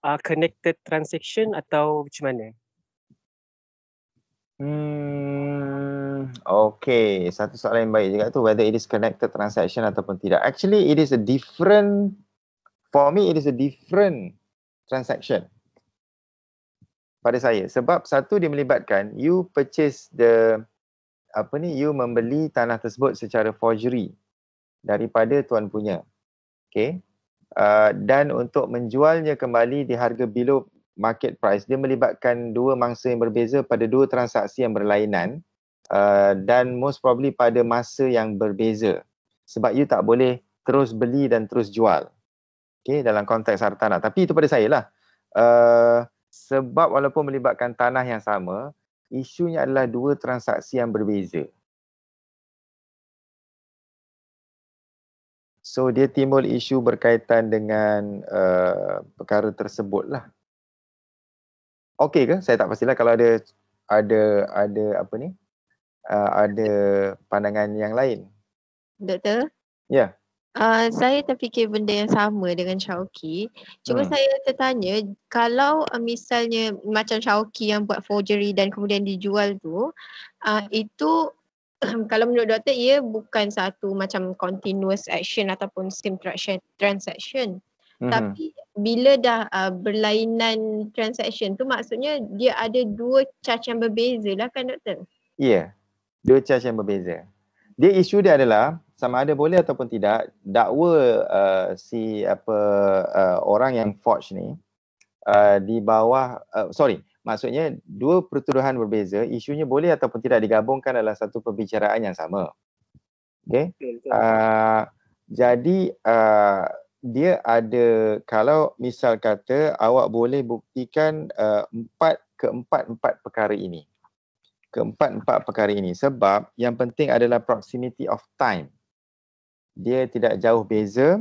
uh, connected transaction atau macam mana? Hmm, okay. Satu soalan yang baik juga tu, whether it is connected transaction ataupun tidak. Actually, it is a different, for me, it is a different transaction pada saya sebab satu dia melibatkan you purchase the apa ni you membeli tanah tersebut secara forgery daripada tuan punya okay uh, dan untuk menjualnya kembali di harga below market price dia melibatkan dua mangsa yang berbeza pada dua transaksi yang berlainan uh, dan most probably pada masa yang berbeza sebab you tak boleh terus beli dan terus jual okay dalam konteks hartanah tapi itu pada saya lah uh, sebab walaupun melibatkan tanah yang sama, isunya adalah dua transaksi yang berbeza. So dia timbul isu berkaitan dengan uh, perkara tersebut lah. Okey ke? Saya tak pastilah kalau ada ada ada apa ni? Uh, ada pandangan yang lain. Doktor? Ya. Yeah. Uh, saya terfikir benda yang sama dengan Chowki. Cuma uh. Hmm. saya tertanya, kalau uh, misalnya macam Chowki yang buat forgery dan kemudian dijual tu, uh, itu [clears throat] kalau menurut doktor ia bukan satu macam continuous action ataupun same transaction. transaction. Hmm. Tapi bila dah uh, berlainan transaction tu maksudnya dia ada dua charge yang berbeza lah kan doktor? Ya, yeah. dua charge yang berbeza. Dia isu dia adalah sama ada boleh ataupun tidak dakwa uh, si apa uh, orang yang forge ni uh, di bawah uh, sorry maksudnya dua pertuduhan berbeza isunya boleh ataupun tidak digabungkan dalam satu perbincangan yang sama okey uh, jadi uh, dia ada kalau misal kata awak boleh buktikan uh, empat keempat-empat perkara ini keempat-empat perkara ini sebab yang penting adalah proximity of time dia tidak jauh beza.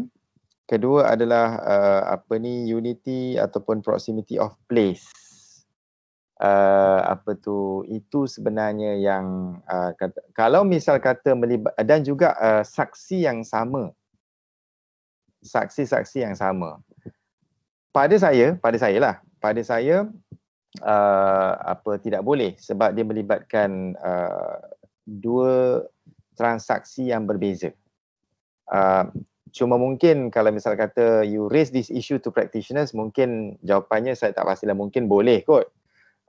Kedua adalah uh, apa ni unity ataupun proximity of place. Uh, apa tu itu sebenarnya yang uh, kata, kalau misal kata melibat dan juga uh, saksi yang sama. Saksi-saksi yang sama. Pada saya, pada saya lah. Pada saya uh, apa tidak boleh sebab dia melibatkan uh, dua transaksi yang berbeza. Ah, cuma mungkin kalau misal kata you raise this issue to practitioners mungkin jawapannya saya tak pastilah mungkin boleh kot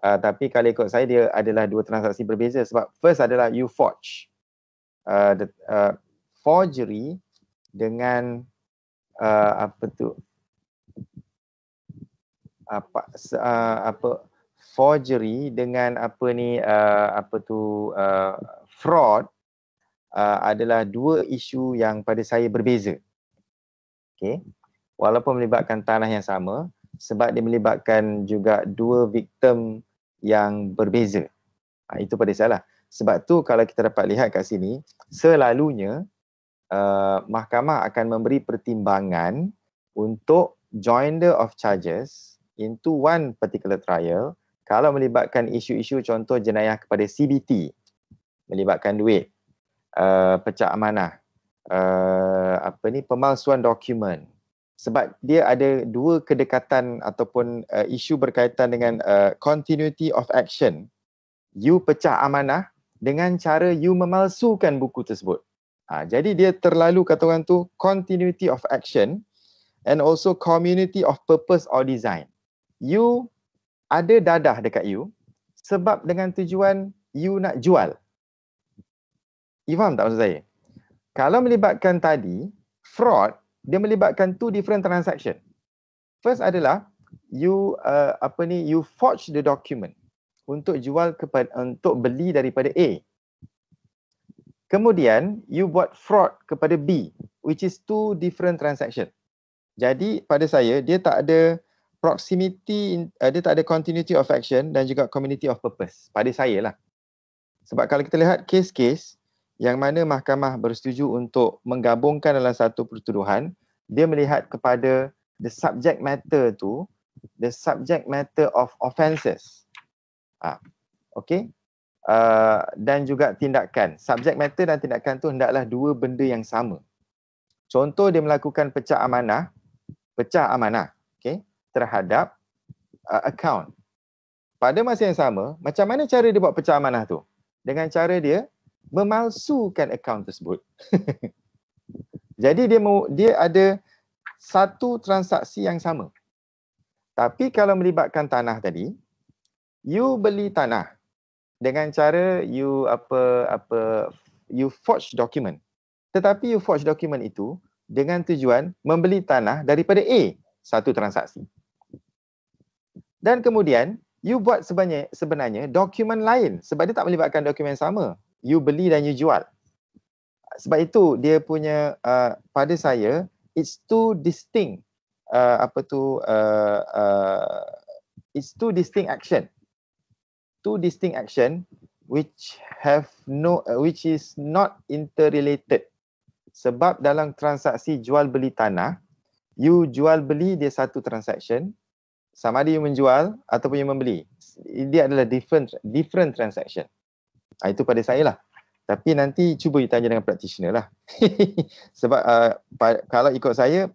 uh, tapi kalau ikut saya dia adalah dua transaksi berbeza sebab first adalah you forge uh, the, uh, forgery dengan uh, apa tu apa uh, apa forgery dengan apa ni uh, apa tu uh, fraud Uh, adalah dua isu yang pada saya berbeza. Okay. Walaupun melibatkan tanah yang sama, sebab dia melibatkan juga dua victim yang berbeza. Ha, itu pada saya lah. Sebab tu kalau kita dapat lihat kat sini, selalunya uh, mahkamah akan memberi pertimbangan untuk joinder of charges into one particular trial kalau melibatkan isu-isu contoh jenayah kepada CBT melibatkan duit Uh, pecah amanah uh, apa ni pemalsuan dokumen sebab dia ada dua kedekatan ataupun uh, isu berkaitan dengan uh, continuity of action you pecah amanah dengan cara you memalsukan buku tersebut ha, jadi dia terlalu kata orang tu continuity of action and also community of purpose or design you ada dadah dekat you sebab dengan tujuan you nak jual You faham tak maksud saya? Kalau melibatkan tadi, fraud, dia melibatkan two different transaction. First adalah, you uh, apa ni, you forge the document untuk jual kepada, untuk beli daripada A. Kemudian, you buat fraud kepada B, which is two different transaction. Jadi pada saya, dia tak ada proximity, uh, dia tak ada continuity of action dan juga community of purpose. Pada saya lah. Sebab kalau kita lihat case case yang mana mahkamah bersetuju untuk menggabungkan dalam satu pertuduhan dia melihat kepada the subject matter tu the subject matter of offences ha, ah okey uh, dan juga tindakan subject matter dan tindakan tu hendaklah dua benda yang sama contoh dia melakukan pecah amanah pecah amanah okey terhadap uh, account pada masa yang sama macam mana cara dia buat pecah amanah tu dengan cara dia memalsukan akaun tersebut. [laughs] Jadi dia mau, dia ada satu transaksi yang sama. Tapi kalau melibatkan tanah tadi, you beli tanah dengan cara you apa apa you forge document. Tetapi you forge document itu dengan tujuan membeli tanah daripada A satu transaksi. Dan kemudian you buat sebenarnya sebenarnya dokumen lain sebab dia tak melibatkan dokumen sama you beli dan you jual. Sebab itu dia punya uh, pada saya it's too distinct uh, apa tu uh, uh, it's too distinct action. Two distinct action which have no uh, which is not interrelated. Sebab dalam transaksi jual beli tanah, you jual beli dia satu transaction sama ada you menjual ataupun you membeli. Dia adalah different different transaction. Ha, itu pada saya lah. Tapi nanti cuba you tanya dengan practitioner lah. [laughs] Sebab uh, kalau ikut saya,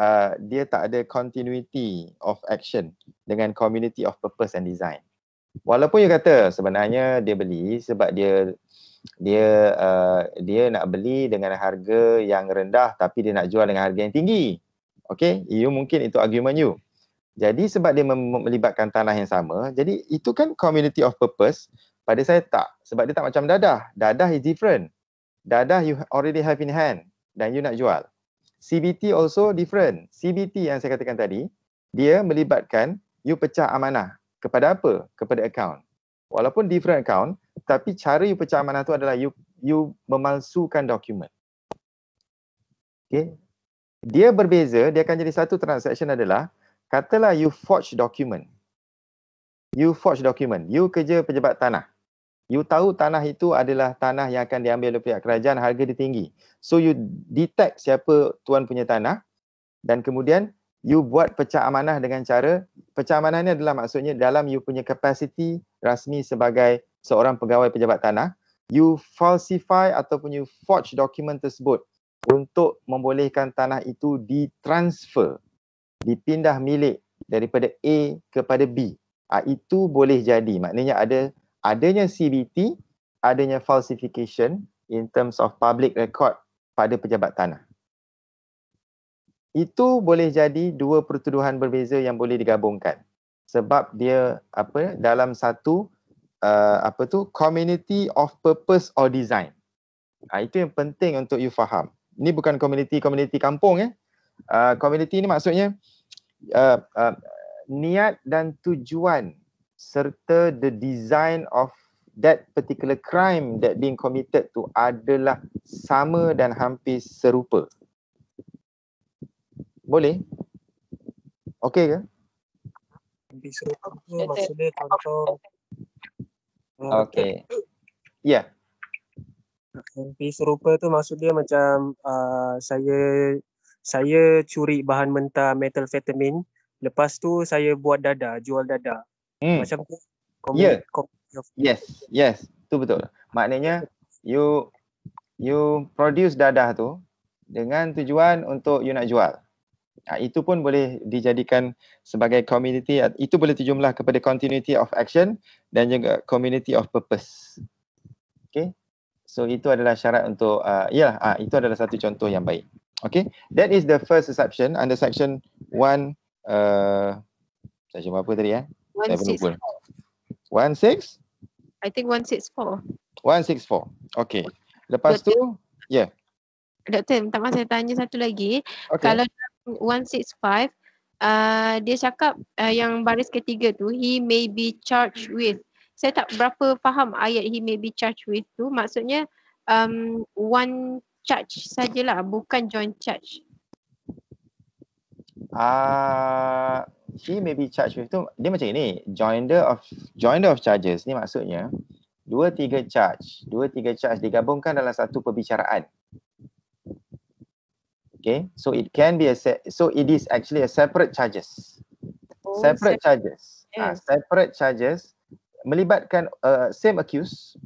uh, dia tak ada continuity of action dengan community of purpose and design. Walaupun you kata sebenarnya dia beli sebab dia dia uh, dia nak beli dengan harga yang rendah tapi dia nak jual dengan harga yang tinggi. Okay, you mungkin itu argument you. Jadi sebab dia melibatkan tanah yang sama, jadi itu kan community of purpose pada saya tak sebab dia tak macam dadah dadah is different dadah you already have in hand dan you nak jual CBT also different CBT yang saya katakan tadi dia melibatkan you pecah amanah kepada apa kepada account walaupun different account tapi cara you pecah amanah tu adalah you you memalsukan dokumen Okay? dia berbeza dia akan jadi satu transaksi adalah katalah you forge document you forge document you kerja pejabat tanah you tahu tanah itu adalah tanah yang akan diambil oleh pihak kerajaan harga dia tinggi so you detect siapa tuan punya tanah dan kemudian you buat pecah amanah dengan cara pecah amanah ni adalah maksudnya dalam you punya capacity rasmi sebagai seorang pegawai pejabat tanah you falsify ataupun you forge dokumen tersebut untuk membolehkan tanah itu ditransfer dipindah milik daripada A kepada B ha, itu boleh jadi maknanya ada adanya CBT, adanya falsification in terms of public record pada pejabat tanah. Itu boleh jadi dua pertuduhan berbeza yang boleh digabungkan. Sebab dia apa dalam satu uh, apa tu community of purpose or design. Ha, itu yang penting untuk you faham. Ini bukan community-community kampung. Eh. Uh, community ini maksudnya uh, uh, niat dan tujuan serta the design of that particular crime that being committed to adalah sama dan hampir serupa. Boleh? Okey ke? Hampir serupa tu maksudnya contoh uh, Okey. Ya. Yeah. Hampir serupa tu maksud dia macam uh, saya saya curi bahan mentah metal vitamin. lepas tu saya buat dada, jual dada. Hmm. Macam tu. Commit, ya. yeah. Yes, yes. Tu betul. Maknanya you you produce dadah tu dengan tujuan untuk you nak jual. Ha, itu pun boleh dijadikan sebagai community itu boleh terjumlah kepada continuity of action dan juga community of purpose. Okay. So itu adalah syarat untuk uh, ya ha, itu adalah satu contoh yang baik. Okay. That is the first section under section 1 uh, section apa tadi eh? Ya? One six, Four. One six? I think one six four. One six four. Okay. Lepas Doktor, tu, yeah. Doktor, minta maaf saya tanya satu lagi. Okay. Kalau one six five, uh, dia cakap uh, yang baris ketiga tu, he may be charged with. Saya tak berapa faham ayat he may be charged with tu. Maksudnya, um, one charge sajalah, bukan joint charge. Ah, uh, he may be charged with tu. Dia macam ini, joinder of joinder of charges ni maksudnya dua tiga charge, dua tiga charge digabungkan dalam satu perbicaraan. Okay, so it can be a se- so it is actually a separate charges. Oh, separate, separate charges. Ah, yes. Uh, separate charges melibatkan uh, same accused.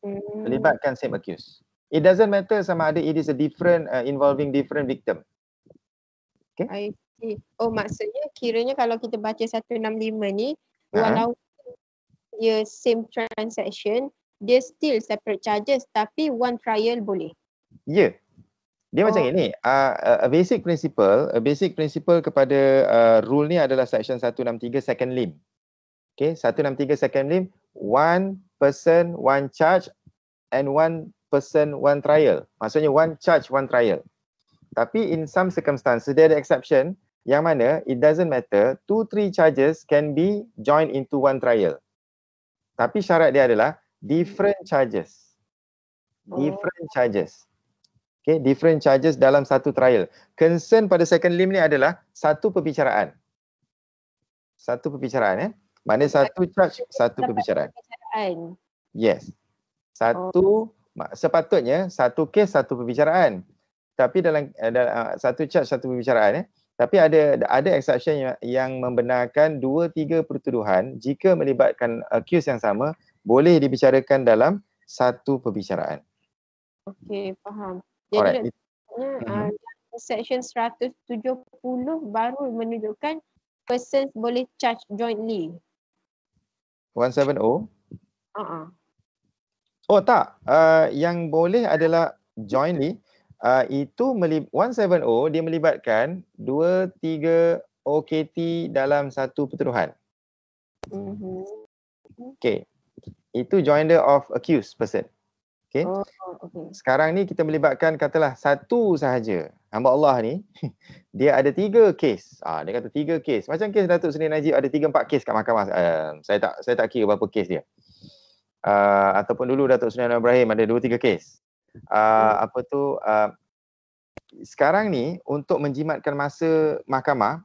Mm. Melibatkan same accused. It doesn't matter sama ada it is a different uh, involving different victim. Okay. I Okay. Oh maksudnya kiranya kalau kita baca 165 ni ha? walaupun dia same transaction dia still separate charges tapi one trial boleh. Ya. Yeah. Dia oh. macam ini. Uh, ah, a basic principle, a basic principle kepada uh, rule ni adalah section 163 second limb. Okay, 163 second limb, one person, one charge and one person, one trial. Maksudnya one charge, one trial. Tapi in some circumstances, there are exception yang mana it doesn't matter two three charges can be joined into one trial tapi syarat dia adalah different charges oh. different charges okay different charges dalam satu trial concern pada second limb ni adalah satu perbicaraan satu perbicaraan eh mana satu charge satu perbicaraan yes satu oh. sepatutnya satu case satu perbicaraan tapi dalam, eh, dalam eh, satu charge satu perbicaraan eh tapi ada ada exception yang, yang membenarkan dua tiga pertuduhan jika melibatkan uh, accused yang sama boleh dibicarakan dalam satu perbicaraan. Okey, faham. Jadi maksudnya uh, mm-hmm. section 170 baru menunjukkan persons boleh charge jointly. 170? Ha ah. Uh-uh. Oh tak, uh, yang boleh adalah jointly uh, itu melib- 170 dia melibatkan 2 3 OKT dalam satu pertuduhan. Mm-hmm. Okay. Itu joinder of accused person. Okey. Oh, okay. Sekarang ni kita melibatkan katalah satu sahaja. Hamba Allah ni [laughs] dia ada tiga kes. Ah dia kata tiga kes. Macam kes Datuk Seri Najib ada tiga empat kes kat mahkamah. Uh, saya tak saya tak kira berapa kes dia. Uh, ataupun dulu Datuk Sunan Ibrahim ada dua tiga kes uh, apa tu uh, sekarang ni untuk menjimatkan masa mahkamah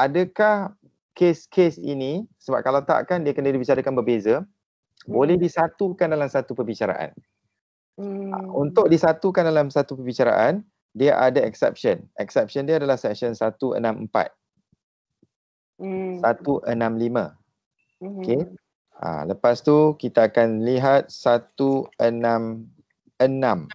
adakah kes-kes ini sebab kalau tak kan dia kena dibicarakan berbeza hmm. boleh disatukan dalam satu perbicaraan ah, hmm. untuk disatukan dalam satu perbicaraan dia ada exception exception dia adalah section 164 hmm. 165 hmm. okey ha, lepas tu kita akan lihat enam.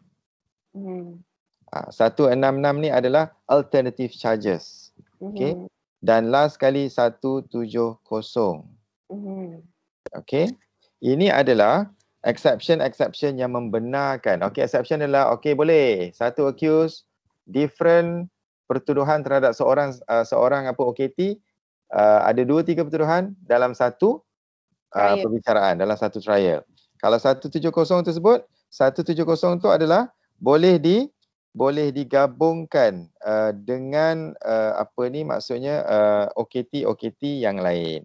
Hmm. Ah, satu enam enam ni adalah alternative charges. Okay. Hmm. Dan last kali satu tujuh kosong. Hmm. Okay. Ini adalah exception-exception yang membenarkan. Okay, exception adalah okay boleh. Satu accused, different pertuduhan terhadap seorang uh, seorang apa OKT uh, ah, ada dua tiga pertuduhan dalam satu uh, perbicaraan dalam satu trial. Kalau satu tujuh kosong tersebut 170 tu adalah boleh di boleh digabungkan uh, dengan uh, apa ni maksudnya uh, eh, OKT OKT yang lain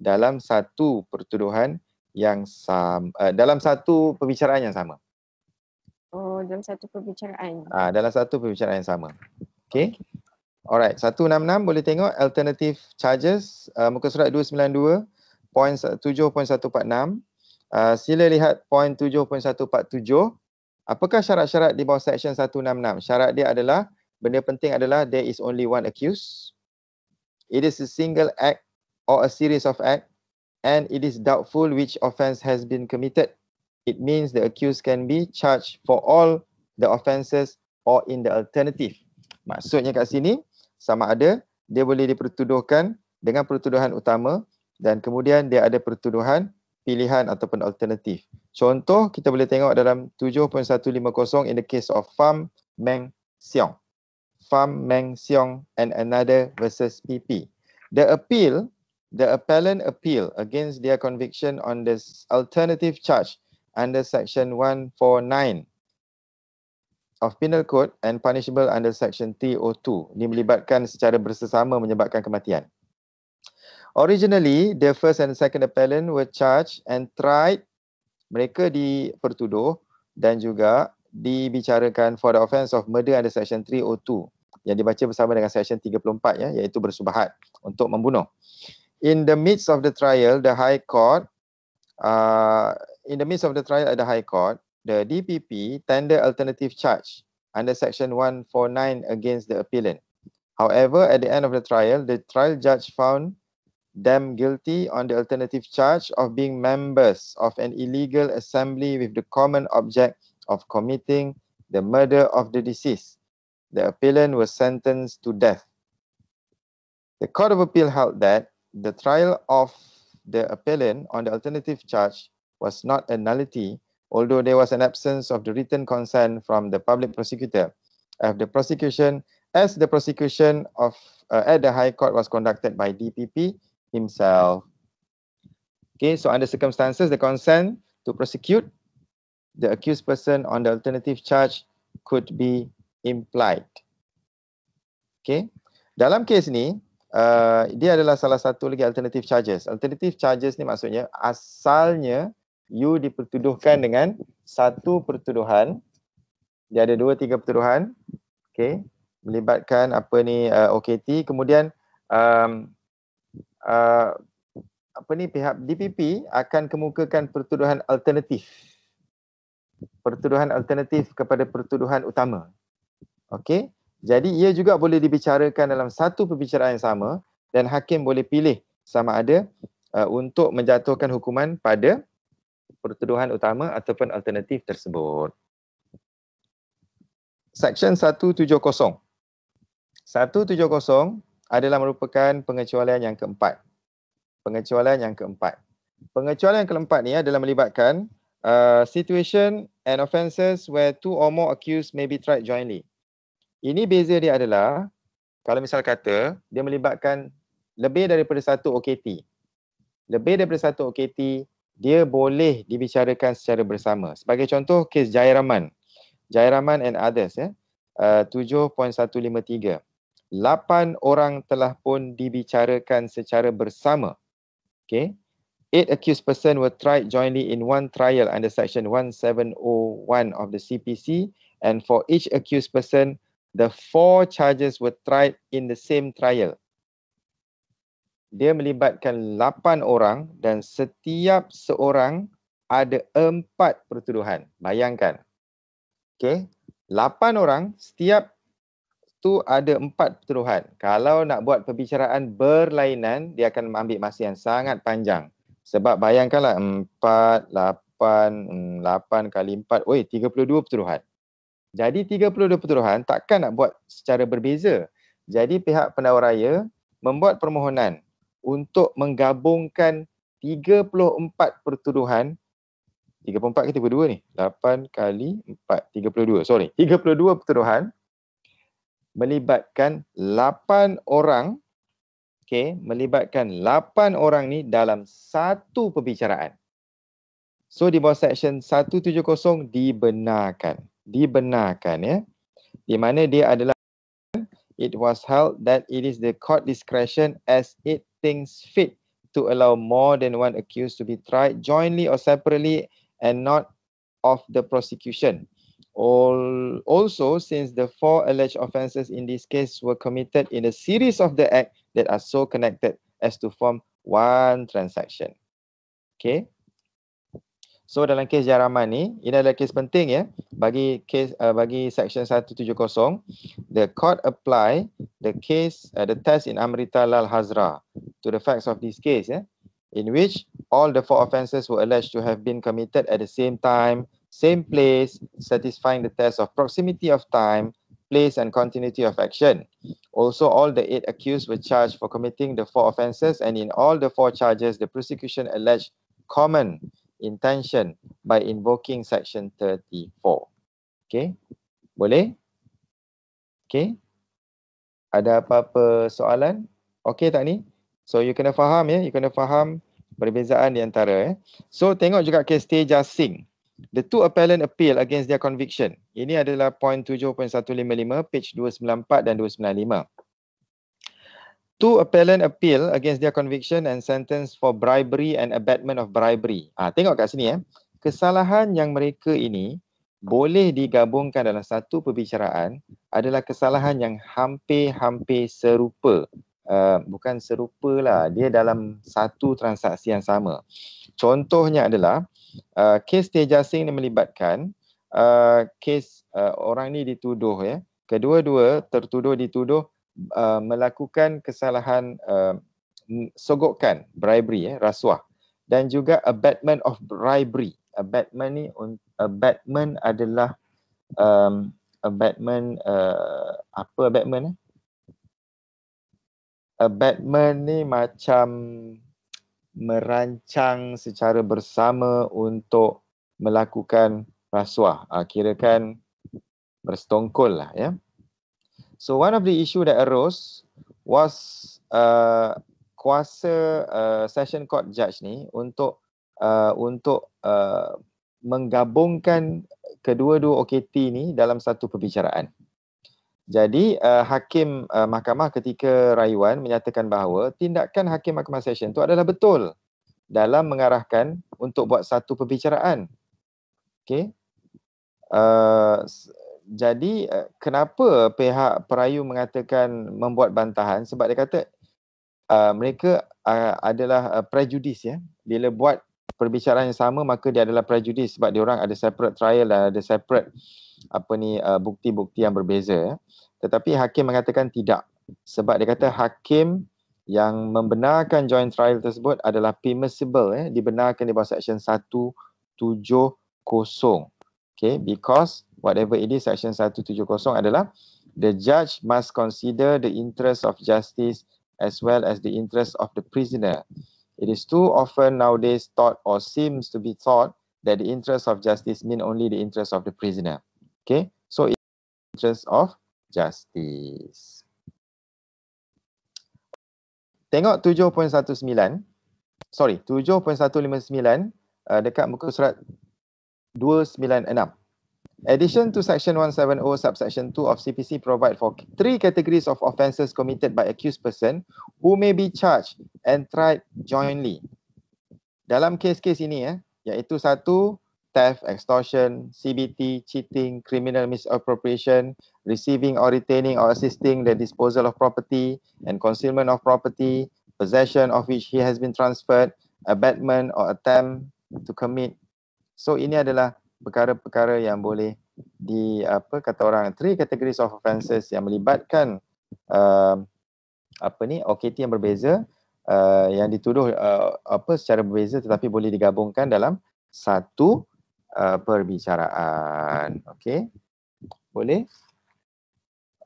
dalam satu pertuduhan yang sama uh, dalam satu perbicaraan yang sama. Oh, dalam satu perbicaraan. Ah, uh, dalam satu perbicaraan yang sama. Okay. Alright, 166 boleh tengok alternative charges uh, muka surat 292 poin Ah, sila lihat point 7.147. Apakah syarat-syarat di bawah section 166? Syarat dia adalah, benda penting adalah there is only one accused. It is a single act or a series of act and it is doubtful which offence has been committed. It means the accused can be charged for all the offences or in the alternative. Maksudnya kat sini, sama ada dia boleh dipertuduhkan dengan pertuduhan utama dan kemudian dia ada pertuduhan pilihan ataupun alternatif. Contoh kita boleh tengok dalam 7.150 in the case of Farm Meng Xiong. Farm Meng Xiong and another versus PP. The appeal, the appellant appeal against their conviction on this alternative charge under section 149 of penal code and punishable under section 302 ini melibatkan secara bersesama menyebabkan kematian. Originally, the first and second appellant were charged and tried. Mereka dipertuduh dan juga dibicarakan for the offence of murder under section 302 yang dibaca bersama dengan section 34 ya iaitu bersubahat untuk membunuh. In the midst of the trial, the High Court uh, in the midst of the trial at the High Court, the DPP tender alternative charge under section 149 against the appellant. However, at the end of the trial, the trial judge found them guilty on the alternative charge of being members of an illegal assembly with the common object of committing the murder of the deceased. The appellant was sentenced to death. The Court of Appeal held that the trial of the appellant on the alternative charge was not a nullity, although there was an absence of the written consent from the public prosecutor. If the prosecution, as the prosecution of uh, at the High Court was conducted by DPP, himself. Okay, so under circumstances, the consent to prosecute the accused person on the alternative charge could be implied. Okay, dalam kes ni, uh, dia adalah salah satu lagi alternative charges. Alternative charges ni maksudnya asalnya you dipertuduhkan dengan satu pertuduhan. Dia ada dua, tiga pertuduhan. Okay, melibatkan apa ni uh, OKT. Kemudian um, uh, apa ni pihak DPP akan kemukakan pertuduhan alternatif. Pertuduhan alternatif kepada pertuduhan utama. Okey. Jadi ia juga boleh dibicarakan dalam satu perbicaraan yang sama dan hakim boleh pilih sama ada uh, untuk menjatuhkan hukuman pada pertuduhan utama ataupun alternatif tersebut. Section 170. 170 adalah merupakan pengecualian yang keempat. Pengecualian yang keempat. Pengecualian yang keempat ni adalah melibatkan uh, situation and offences where two or more accused may be tried jointly. Ini beza dia adalah kalau misal kata dia melibatkan lebih daripada satu OKT. Lebih daripada satu OKT, dia boleh dibicarakan secara bersama. Sebagai contoh, kes Jairaman. Jairaman and others ya. Uh, 7.153 lapan orang telah pun dibicarakan secara bersama. Okay. Eight accused person were tried jointly in one trial under section 1701 of the CPC and for each accused person, the four charges were tried in the same trial. Dia melibatkan lapan orang dan setiap seorang ada empat pertuduhan. Bayangkan. Okay. Lapan orang, setiap Tu ada empat pertuduhan. Kalau nak buat perbicaraan berlainan, dia akan ambil masa yang sangat panjang. Sebab bayangkanlah empat, lapan, hmm, lapan kali empat, woi, tiga puluh dua pertuduhan. Jadi tiga puluh dua pertuduhan takkan nak buat secara berbeza. Jadi pihak pendawa membuat permohonan untuk menggabungkan tiga puluh 34 pertuduhan empat ke 32 ni? lapan kali empat tiga puluh dua. Sorry, tiga puluh dua pertuduhan melibatkan lapan orang okay? melibatkan lapan orang ni dalam satu perbicaraan so di bawah section 170 dibenarkan dibenarkan ya di mana dia adalah it was held that it is the court discretion as it thinks fit to allow more than one accused to be tried jointly or separately and not of the prosecution All, also, since the four alleged offences in this case were committed in a series of the act that are so connected as to form one transaction. Okay. So dalam kes jaraman ni, ini adalah kes penting ya bagi case, uh, bagi section 170. The court apply the case uh, the test in Amrita Lal Hazra to the facts of this case ya in which all the four offences were alleged to have been committed at the same time same place, satisfying the test of proximity of time, place and continuity of action. Also, all the eight accused were charged for committing the four offences and in all the four charges, the prosecution alleged common intention by invoking section 34. Okay, boleh? Okay, ada apa-apa soalan? Okay tak ni? So you kena faham ya, you kena faham perbezaan di antara. Eh? So tengok juga case Teja Singh. The two appellant appeal against their conviction. Ini adalah poin 7.155, page 294 dan 295. Two appellant appeal against their conviction and sentence for bribery and abatement of bribery. Ah, tengok kat sini eh. Kesalahan yang mereka ini boleh digabungkan dalam satu perbicaraan adalah kesalahan yang hampir-hampir serupa. Uh, bukan serupa lah. Dia dalam satu transaksi yang sama. Contohnya adalah uh, kes Teja Singh ni melibatkan uh, kes uh, orang ni dituduh ya. Kedua-dua tertuduh dituduh uh, melakukan kesalahan uh, sogokan, bribery ya, rasuah dan juga abatement of bribery. Abatement ni abatement adalah um, abatement uh, apa abatement eh? Abatement ni macam merancang secara bersama untuk melakukan rasuah. Uh, ah, kirakan berstongkol lah ya. So one of the issue that arose was uh, kuasa uh, session court judge ni untuk uh, untuk uh, menggabungkan kedua-dua OKT ni dalam satu perbicaraan. Jadi uh, hakim uh, mahkamah ketika rayuan menyatakan bahawa tindakan hakim mahkamah session itu adalah betul dalam mengarahkan untuk buat satu perbicaraan. Okay. Uh, eh, jadi uh, kenapa pihak perayu mengatakan membuat bantahan sebab dia kata uh, mereka uh, adalah uh, prejudice ya. Bila buat perbicaraan yang sama maka dia adalah prejudis sebab dia orang ada separate trial dan ada separate apa ni uh, bukti-bukti yang berbeza ya. Tetapi hakim mengatakan tidak sebab dia kata hakim yang membenarkan joint trial tersebut adalah permissible eh dibenarkan di bawah section 170. Okay, because whatever it is section 170 adalah the judge must consider the interest of justice as well as the interest of the prisoner. It is too often nowadays thought or seems to be thought that the interest of justice mean only the interest of the prisoner. Okay, so interest of justice. Tengok 7.19, sorry, 7.159 uh, dekat muka surat 296. Addition to section 170 subsection 2 of CPC provide for three categories of offences committed by accused person who may be charged and tried jointly. Dalam kes-kes ini, eh, iaitu satu, theft, extortion, CBT, cheating, criminal misappropriation, receiving or retaining or assisting the disposal of property and concealment of property, possession of which he has been transferred, abetment or attempt to commit. So ini adalah perkara-perkara yang boleh di apa kata orang three categories of offences yang melibatkan uh, apa ni OKT yang berbeza uh, yang dituduh uh, apa secara berbeza tetapi boleh digabungkan dalam satu uh, perbicaraan. Okey. Boleh?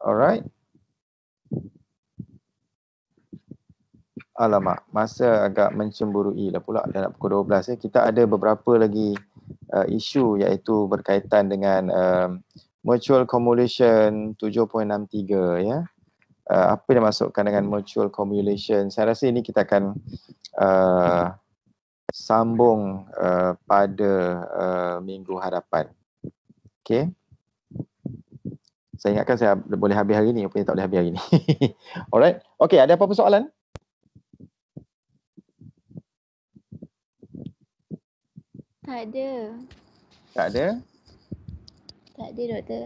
Alright. Alamak, masa agak mencemburui lah pula dalam nak pukul 12 eh. Kita ada beberapa lagi uh, isu iaitu berkaitan dengan uh, mutual cumulation 7.63 ya. Uh, apa dimasukkan dengan mutual cumulation? Saya rasa ini kita akan uh, sambung uh, pada uh, minggu hadapan. Okay. Saya ingatkan saya boleh habis hari ni. Rupanya tak boleh habis hari ni. [laughs] Alright. Okay, ada apa-apa soalan? Tak ada. Tak ada? Tak ada, Doktor.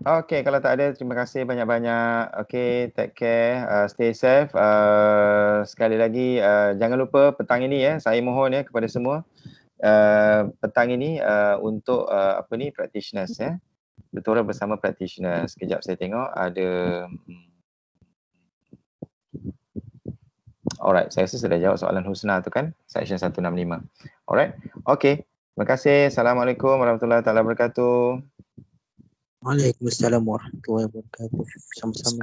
Okay, kalau tak ada, terima kasih banyak-banyak. Okay, take care. Uh, stay safe. Uh, sekali lagi, uh, jangan lupa petang ini ya, eh, saya mohon ya eh, kepada semua. Uh, petang ini uh, untuk uh, apa ni practitioners ya. Eh. Betul lah, bersama practitioners. Sekejap saya tengok ada hmm. Alright, saya rasa sudah jawab soalan Husna tu kan? Section 165. Alright. Okay. Terima kasih. Assalamualaikum warahmatullahi wabarakatuh. Waalaikumsalam warahmatullahi wabarakatuh. Sama-sama.